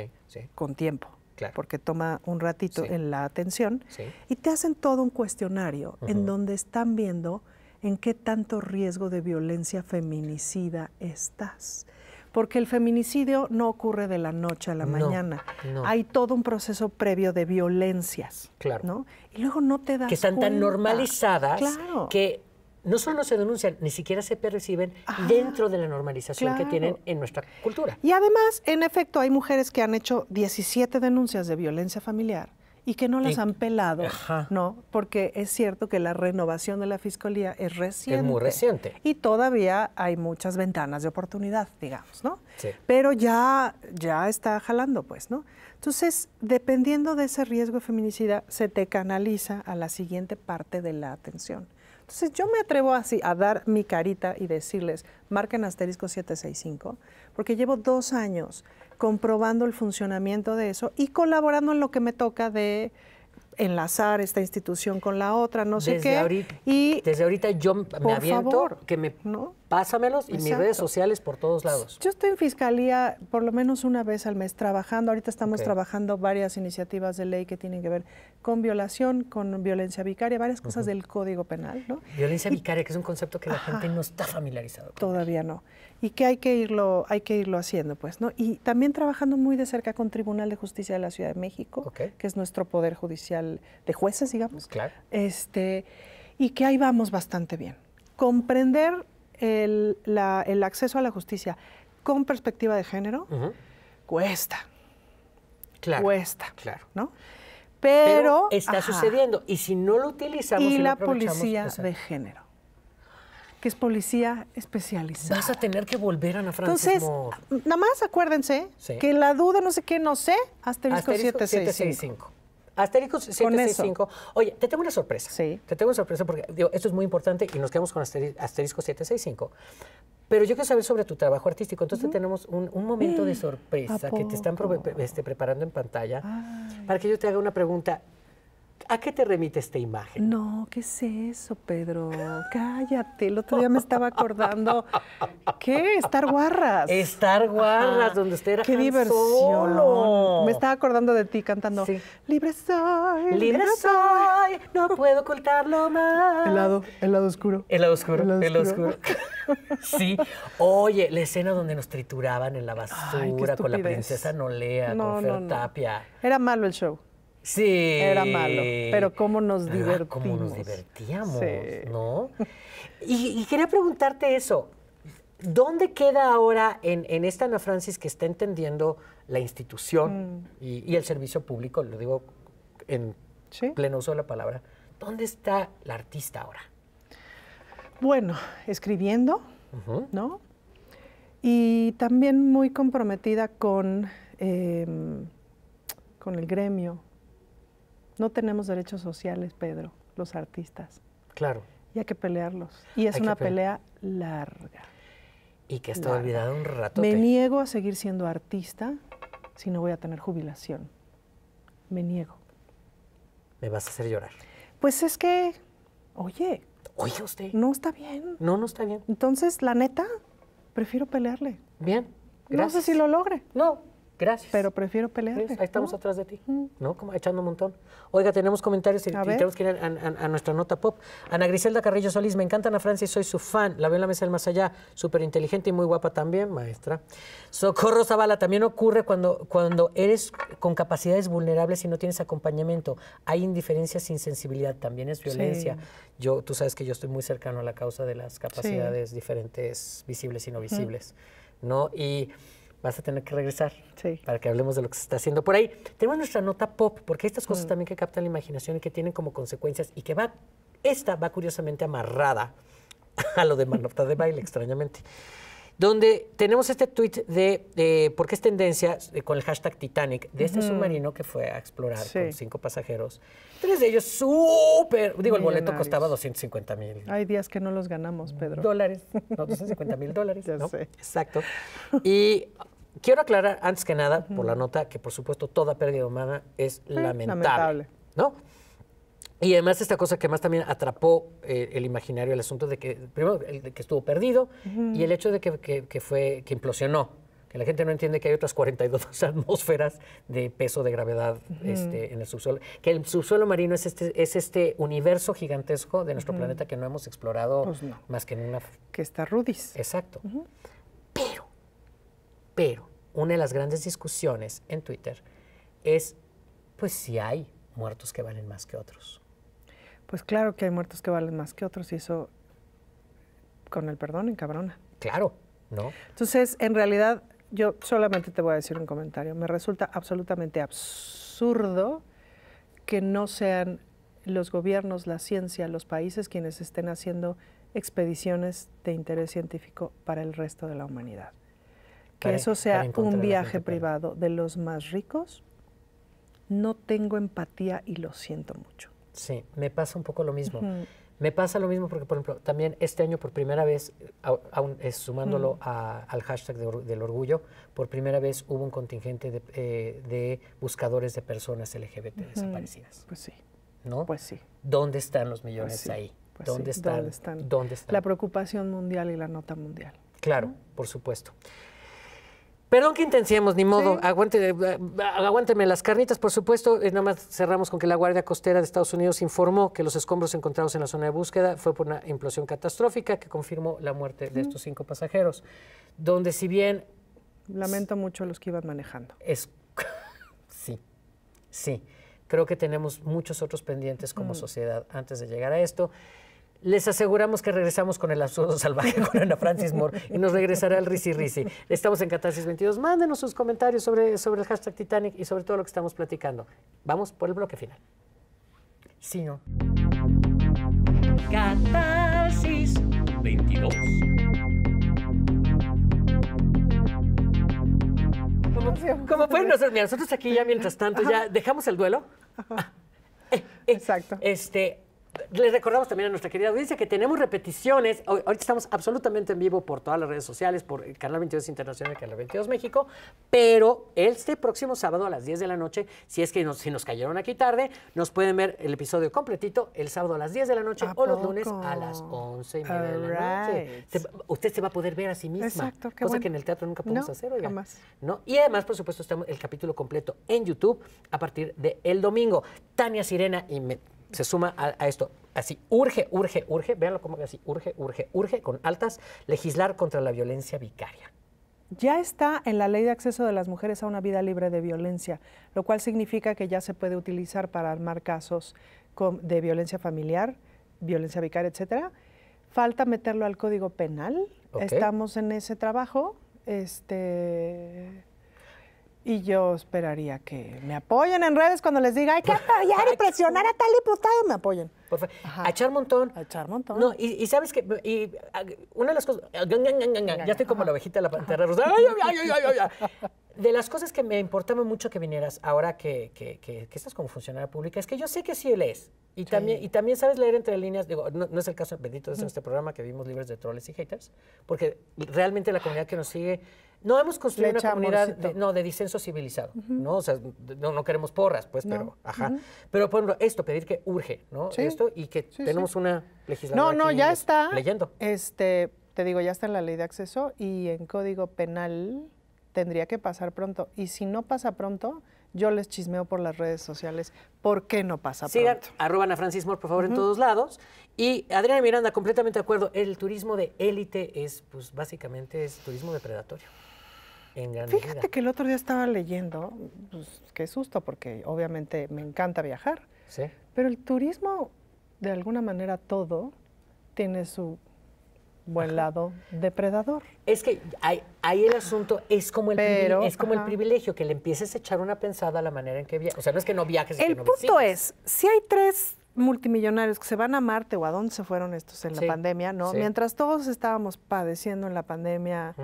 con tiempo, claro. porque toma un ratito en la atención, y te hacen todo un cuestionario en donde están viendo en qué tanto riesgo de violencia feminicida estás porque el feminicidio no ocurre de la noche a la mañana. Hay todo un proceso previo de violencias. Claro. ¿no? Y luego no te das Que están tan normalizadas que no solo se denuncian, ni siquiera se perciben dentro de la normalización que tienen en nuestra cultura. Y además, en efecto, hay mujeres que han hecho 17 denuncias de violencia familiar y que no las han pelado, ¿no? Porque es cierto que la renovación de la fiscalía es reciente. Es muy reciente. Y todavía hay muchas ventanas de oportunidad, digamos, ¿no? Sí. Pero ya, ya está jalando, pues, ¿no? Entonces, dependiendo de ese riesgo de feminicida, se te canaliza a la siguiente parte de la atención. Entonces, yo me atrevo así a dar mi carita y decirles, marquen asterisco 765, porque llevo dos años comprobando el funcionamiento de eso y colaborando en lo que me toca de enlazar esta institución con la otra, no sé qué. y desde ahorita yo me aviento que me ¿no? pásamelos y mis redes sociales por todos lados. Yo estoy en fiscalía por lo menos una vez al mes trabajando. Ahorita estamos trabajando varias iniciativas de ley que tienen que ver con violación, con violencia vicaria, varias cosas del Código Penal. ¿no? Violencia vicaria, que es un concepto que la gente no está familiarizada. Todavía no. Y que hay que irlo, hay que irlo haciendo, pues, ¿no? Y también trabajando muy de cerca con Tribunal de Justicia de la Ciudad de México, que es nuestro poder judicial de jueces, digamos. claro. Este, y que ahí vamos bastante bien. Comprender el, la, el acceso a la justicia con perspectiva de género cuesta. Cuesta. Claro. ¿No? Pero, está sucediendo. Y si no lo utilizamos. Y, la policía de género, que es policía especializada. Vas a tener que volver, la la Entonces, nada más acuérdense que la duda, no sé qué, no sé, asterisco, asterisco 765. Asterisco 765. Oye, te tengo una sorpresa. Sí. Te tengo una sorpresa porque esto es muy importante y nos quedamos con asterisco 765. Pero yo quiero saber sobre tu trabajo artístico. Entonces tenemos un, momento de sorpresa que te están este, preparando en pantalla para que yo te haga una pregunta ¿A qué te remite esta imagen? No, ¿qué es eso, Pedro? Cállate, el otro día me estaba acordando. ¿Qué? Star Guarras. Star Guarras, donde usted era Qué diversión. Me estaba acordando de ti cantando. Sí. Libre soy. Libre soy. No puedo ocultarlo más. El lado, el lado oscuro. El lado oscuro, el lado oscuro. sí. Oye, la escena donde nos trituraban en la basura con la princesa Nolea, no, con Fer Tapia. Era malo el show. Sí. Era malo. Pero cómo nos divertimos. Ah, cómo nos divertíamos, ¿no? Y, quería preguntarte eso. ¿Dónde queda ahora en, esta Ana Francis que está entendiendo la institución mm. y, el servicio público? Lo digo en pleno uso de la palabra. ¿Dónde está la artista ahora? Bueno, escribiendo, ¿no? Y también muy comprometida con, em, con el gremio, no tenemos derechos sociales, Pedro, los artistas. Claro. Y hay que pelearlos. Y es una pelea larga. Y que está estado olvidado un rato. Me niego a seguir siendo artista si no voy a tener jubilación. Me niego. Me vas a hacer llorar. Pues es que, oye. Oye usted. No está bien. No, no está bien. Entonces, la neta, prefiero pelearle. Bien. Gracias. No sé si lo logre. No, Gracias. Pero prefiero pelear. Ahí estamos atrás de ti, ¿no? Como echando un montón. Oiga, tenemos comentarios y, tenemos que ir a, nuestra nota pop. Ana Griselda Carrillo Solís, me encanta Ana Francia y soy su fan. La veo en la mesa del más allá, súper inteligente y muy guapa también, maestra. Socorro Zavala, también ocurre cuando, cuando eres con capacidades vulnerables y no tienes acompañamiento. Hay indiferencia sin sensibilidad, también es violencia. Yo, tú sabes que yo estoy muy cercano a la causa de las capacidades diferentes, visibles y no visibles, ¿no? Y vas a tener que regresar para que hablemos de lo que se está haciendo por ahí. Tenemos nuestra nota pop, porque estas cosas mm. también que captan la imaginación y que tienen como consecuencias y que va, esta va curiosamente amarrada a lo de Manopta de baile, extrañamente. Donde tenemos este tweet de, porque es tendencia eh, con el hashtag Titanic de este submarino que fue a explorar con cinco pasajeros. Tres de ellos súper. Digo, el boleto costaba 250 mil. Hay días que no los ganamos, Pedro. Dólares. No, 250 mil dólares. sé. Exacto. Y quiero aclarar antes que nada por la nota que por supuesto toda pérdida humana es lamentable, ¿no? Y además esta cosa que más también atrapó eh, el imaginario, el asunto de que, primero, que estuvo perdido y el hecho de que, fue, que implosionó, que la gente no entiende que hay otras 42 atmósferas de peso de gravedad este, en el subsuelo, que el subsuelo marino es este, es este universo gigantesco de nuestro planeta que no hemos explorado pues más que en una... Que está rudis. Exacto. Pero pero una de las grandes discusiones en Twitter es, pues si hay muertos que valen más que otros. Pues claro que hay muertos que valen más que otros y eso, con el perdón, en Cabrona. Claro, ¿no? Entonces, en realidad, yo solamente te voy a decir un comentario. Me resulta absolutamente absurdo que no sean los gobiernos, la ciencia, los países quienes estén haciendo expediciones de interés científico para el resto de la humanidad que eso sea un viaje privado de los más ricos, no tengo empatía y lo siento mucho. Sí, me pasa un poco lo mismo. Me pasa lo mismo porque, por ejemplo, también este año por primera vez, sumándolo al hashtag del orgullo, por primera vez hubo un contingente de, eh, buscadores de personas LGBT desaparecidas. Pues sí. ¿No? Pues sí. ¿Dónde están los pues millones ahí? Pues ¿Dónde, están? ¿Dónde, están? La preocupación mundial y la nota mundial. Claro, por supuesto. Perdón que intenciemos, ni modo. Aguante, eh, eh, aguánteme las carnitas, por supuesto. Eh, nada más cerramos con que la Guardia Costera de Estados Unidos informó que los escombros encontrados en la zona de búsqueda fue por una implosión catastrófica que confirmó la muerte de estos cinco pasajeros. Donde, si bien. Lamento mucho a los que iban manejando. Es... sí, sí. Creo que tenemos muchos otros pendientes como sociedad antes de llegar a esto. Les aseguramos que regresamos con el absurdo salvaje con Ana Francis Moore y nos regresará el Risi Risi. Estamos en Catarsis 22. Mándenos sus comentarios sobre, sobre el hashtag Titanic y sobre todo lo que estamos platicando. Vamos por el bloque final. Sí, no. Catarsis 22. Como, como pueden nosotros, nosotros aquí ya mientras tanto ya dejamos el duelo. Ah, eh, eh, Exacto. Este, les recordamos también a nuestra querida audiencia que tenemos repeticiones. ahorita estamos absolutamente en vivo por todas las redes sociales, por el Canal 22 Internacional y Canal 22 México. Pero este próximo sábado a las 10 de la noche, si es que nos, si nos cayeron aquí tarde, nos pueden ver el episodio completito el sábado a las 10 de la noche o los lunes a las 11 y media de la noche. usted se va a poder ver a sí misma. Exacto, cosa que en el teatro nunca podemos hacer, oiga. ¿No? Y además, por supuesto, estamos el capítulo completo en YouTube a partir del el domingo. Tania Sirena y me, se suma a, esto así, urge, urge, urge, véanlo como así, urge, urge, urge, con altas, legislar contra la violencia vicaria. Ya está en la ley de acceso de las mujeres a una vida libre de violencia, lo cual significa que ya se puede utilizar para armar casos de violencia familiar, violencia vicaria, etcétera. Falta meterlo al Código Penal. Estamos en ese trabajo. Este y yo esperaría que me apoyen en redes cuando les diga hay que apoyar y presionar a tal diputado, me apoyen. A echar montón. A echar montón. y, sabes que y, una de las cosas. Ya estoy como la ovejita de la pantera de las cosas que me importaba mucho que vinieras ahora que, que, que, estás como funcionaria pública es que yo sé que sí lees. Y, También, y también sabes leer entre líneas. Digo, no, es el caso, bendito, de en este programa que vimos libres de troles y haters, porque realmente la comunidad que nos sigue no hemos construido una comunidad de, no, de disenso civilizado, ¿no? O sea, no, queremos porras, pues, pero, ajá. Pero, por ejemplo, esto, pedir que urge, ¿no? Esto y que tenemos una legislación. No, no, ya está. Leyendo. Este, te digo, ya está en la ley de acceso y en Código Penal tendría que pasar pronto. Y si no pasa pronto, yo les chismeo por las redes sociales. ¿Por qué no pasa pronto. pronto? arroban a Francis Mor, por favor, en todos lados. Y Adriana Miranda, completamente de acuerdo. El turismo de élite es, pues, básicamente es turismo depredatorio. Fíjate que el otro día estaba leyendo, pues, qué susto, porque obviamente me encanta viajar. Sí. Pero el turismo, de alguna manera, todo tiene su buen lado depredador. Es que ahí el asunto es como el, es como el privilegio, que le empieces a echar una pensada a la manera en que viajas. O sea, no es que no viajes. el punto es, si hay tres multimillonarios que se van a Marte o a dónde se fueron estos en la pandemia, ¿no? Mientras todos estábamos padeciendo en la pandemia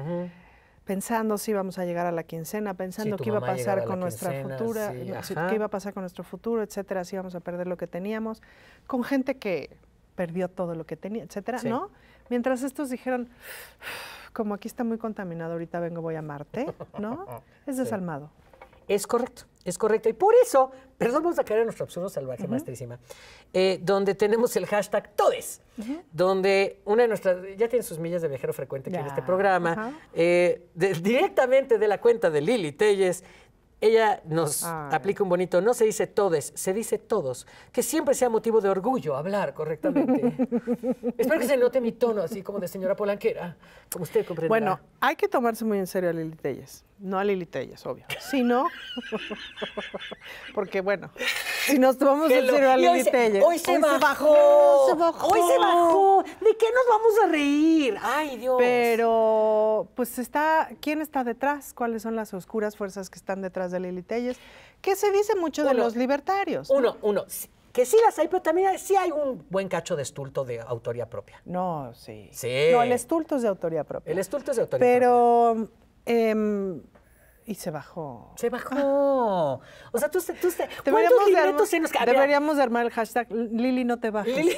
pensando si íbamos a llegar a la quincena, pensando qué iba a pasar con nuestra futura, qué iba a pasar con nuestro futuro, etcétera, si íbamos a perder lo que teníamos, con gente que perdió todo lo que tenía, etcétera, ¿no? Mientras estos dijeron, como aquí está muy contaminado, ahorita vengo, voy a Marte, ¿no? Es desalmado. Es correcto. Es correcto. Y por eso, perdón, vamos a caer en nuestro absurdo salvaje, maestrísima, eh, donde tenemos el hashtag Todes, donde una de nuestras, ya tiene sus millas de viajero frecuente aquí en este programa, eh, directamente de la cuenta de Lili Telles, ella nos ah. aplica un bonito, no se dice todes, se dice todos, que siempre sea motivo de orgullo hablar correctamente. Espero que se note mi tono así como de señora polanquera, como usted comprenderá. Bueno, hay que tomarse muy en serio a Lili Telles no a Lili Telles, obvio, no... porque bueno, si nos tomamos el decir a Lili hoy Se, hoy, se, bajó, Hoy se bajó. ¿De qué nos vamos a reír? Ay, Dios. Pero pues está quién está detrás, cuáles son las oscuras fuerzas que están detrás de Lili Telles, que se dice mucho de los libertarios. Uno, uno que sí las hay, pero también sí hay un buen cacho de estulto de autoría propia. No, sí. Sí. No, el estulto es de autoría propia. El estulto es de autoría propia. Pero eh, y se bajó. Se bajó. O sea, tú, tú, ¿cuántos libretos se nos Deberíamos armar el hashtag Lili no te bajes.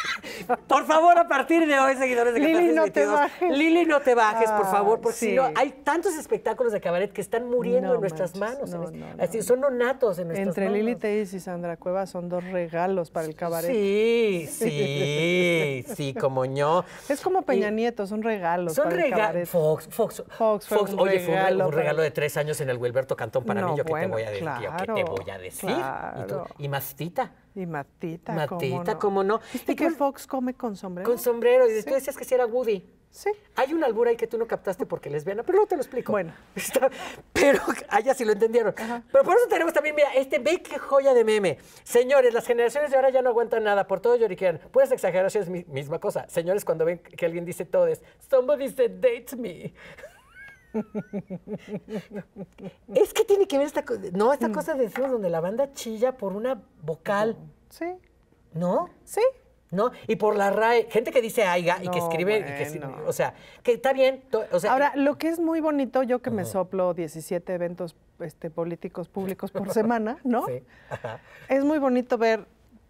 por favor, a partir de hoy, seguidores de Lili no te bajes. Lili no te bajes, por ah, favor, porque si no, hay tantos espectáculos de cabaret que están muriendo en nuestras manos. Así, son nonatos en nuestras Entre Lili Teis y Sandra Cueva son dos regalos para el cabaret. Sí, sí, sí, como yo. Es como Peña Nieto, son regalos son regalos el Fox, Fox, Fox, Fox oye, fue un regalo de tres años en el Wilberto Cantón para mí, yo que te voy a decir, ¿Y, tú? y, Mastita. Y Matita. Matita, cómo no. ¿Y que Fox come con sombrero? Con sombrero. Y después decías que si era Woody. Sí. Hay una albura ahí que tú no captaste porque lesbiana, pero no te lo explico. Bueno. pero allá sí lo entendieron. Pero por eso tenemos también, mira, este, ve qué joya de meme. Señores, las generaciones de ahora ya no aguantan nada, por todo lloriquean. Puras exageraciones, misma cosa. Señores, cuando ven que alguien dice es, somebody said date me. es que tiene que ver esta cosa, no, esta mm. cosa de decimos donde la banda chilla por una vocal. Sí. ¿No? Sí. ¿No? Y por la RAE, gente que dice aiga y que escribe, y que, o sea, que está bien. Ahora, lo que es muy bonito, yo que me soplo 17 eventos este, políticos públicos por semana, ¿no? Es muy bonito ver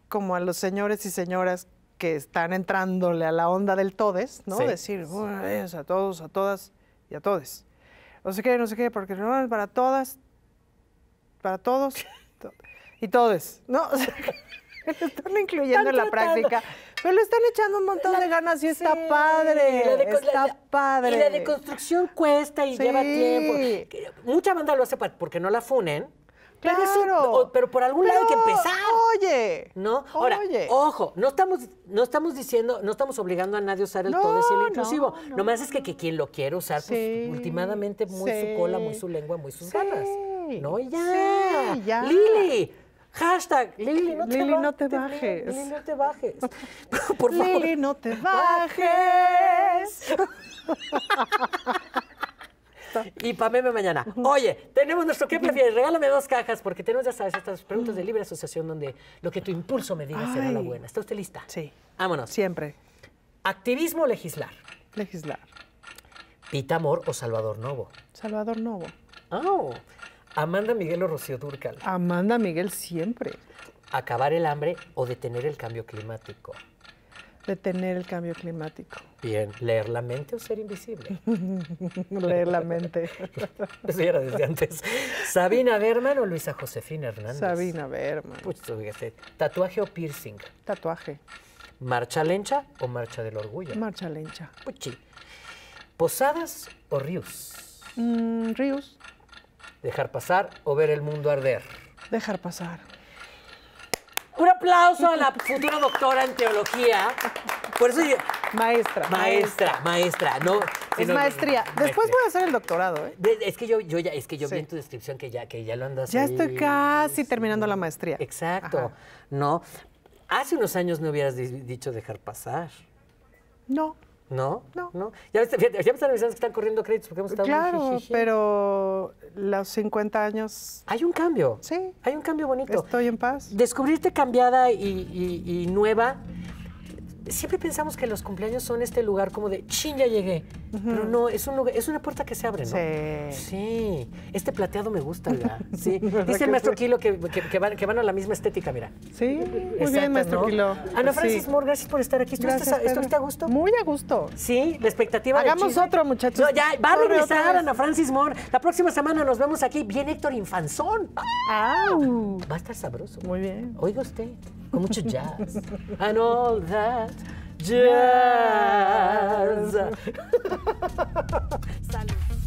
como a los señores y señoras que están entrándole a la onda del todes, ¿no? Decir, bueno, a todos, a todas y a todes no sé qué, no sé qué, porque no es para todas, para todos y todos ¿no? O sea, lo están incluyendo en la práctica. Pero lo están echando un montón de ganas y está padre. está padre. Y la deconstrucción cuesta y lleva tiempo. Mucha banda lo hace porque no la funen pero, por algún lado hay que empezar. Oye. ¿No? Ahora, ojo, no estamos, no estamos diciendo, no estamos obligando a nadie a usar el todo es inclusivo. Nomás es que, quien lo quiere usar, pues últimamente muy su cola, muy su lengua, muy sus sí, No, ya. Lili. Hashtag, Lili, no, Lili, no te, bajes. Lili, no te bajes. Por favor. Lili, no te bajes. Y Y meme mañana. Oye, tenemos nuestro ¿qué prefieres? Regálame dos cajas porque tenemos, ya sabes, estas preguntas de libre asociación donde lo que tu impulso me diga será la buena. ¿Está usted lista? Sí. Vámonos. Siempre. Activismo o legislar. Legislar. Pita Amor o Salvador Novo. Salvador Novo. Oh. Amanda Miguel o Rocío Durcal. Amanda Miguel siempre. Acabar el hambre o detener el cambio climático. Detener el cambio climático. Bien, leer la mente o ser invisible. leer la mente. Eso era desde antes. Sabina Berman o Luisa Josefina Hernández. Sabina Berman. Pues fíjate, tatuaje o piercing. Tatuaje. Marcha lencha o marcha del orgullo. Marcha lencha. Puchi. Posadas o ríos. Mm, ríos. Dejar pasar o ver el mundo arder. Dejar pasar. Un aplauso a la futura doctora en teología. Por eso Maestra. Maestra, maestra. No, es maestría. Después voy a hacer el doctorado, ¿eh? Es que yo, yo ya, es que yo vi en tu descripción que ya, que ya lo andas. Ya estoy casi terminando la maestría. Exacto. No. Hace unos años no hubieras dicho dejar pasar. No. No, no, no. Ya, fíjate, ya me están avisando que están corriendo créditos porque hemos estado Claro, pero los 50 años. Hay un cambio. Sí. Hay un cambio bonito. Estoy en paz. Descubrirte cambiada y nueva siempre pensamos que los cumpleaños son este lugar como de chin, ya llegué. Pero no, es un es una puerta que se abre, ¿no? Sí. sí. Este plateado me gusta, ¿verdad? Sí. Dice el maestro Kilo que, que, van, a la misma estética, mira. Sí, muy bien, maestro Kilo. Ana Francis Moore, gracias por estar aquí. ¿Estuviste, a gusto? Muy a gusto. Sí, la expectativa Hagamos otro, muchachos. ya, va a regresar Ana Francis Moore. La próxima semana nos vemos aquí. Bien Héctor Infanzón. ¡Au! Va a estar sabroso. Muy bien. Oiga usted. con mucho jazz. And all that jazz. Salud.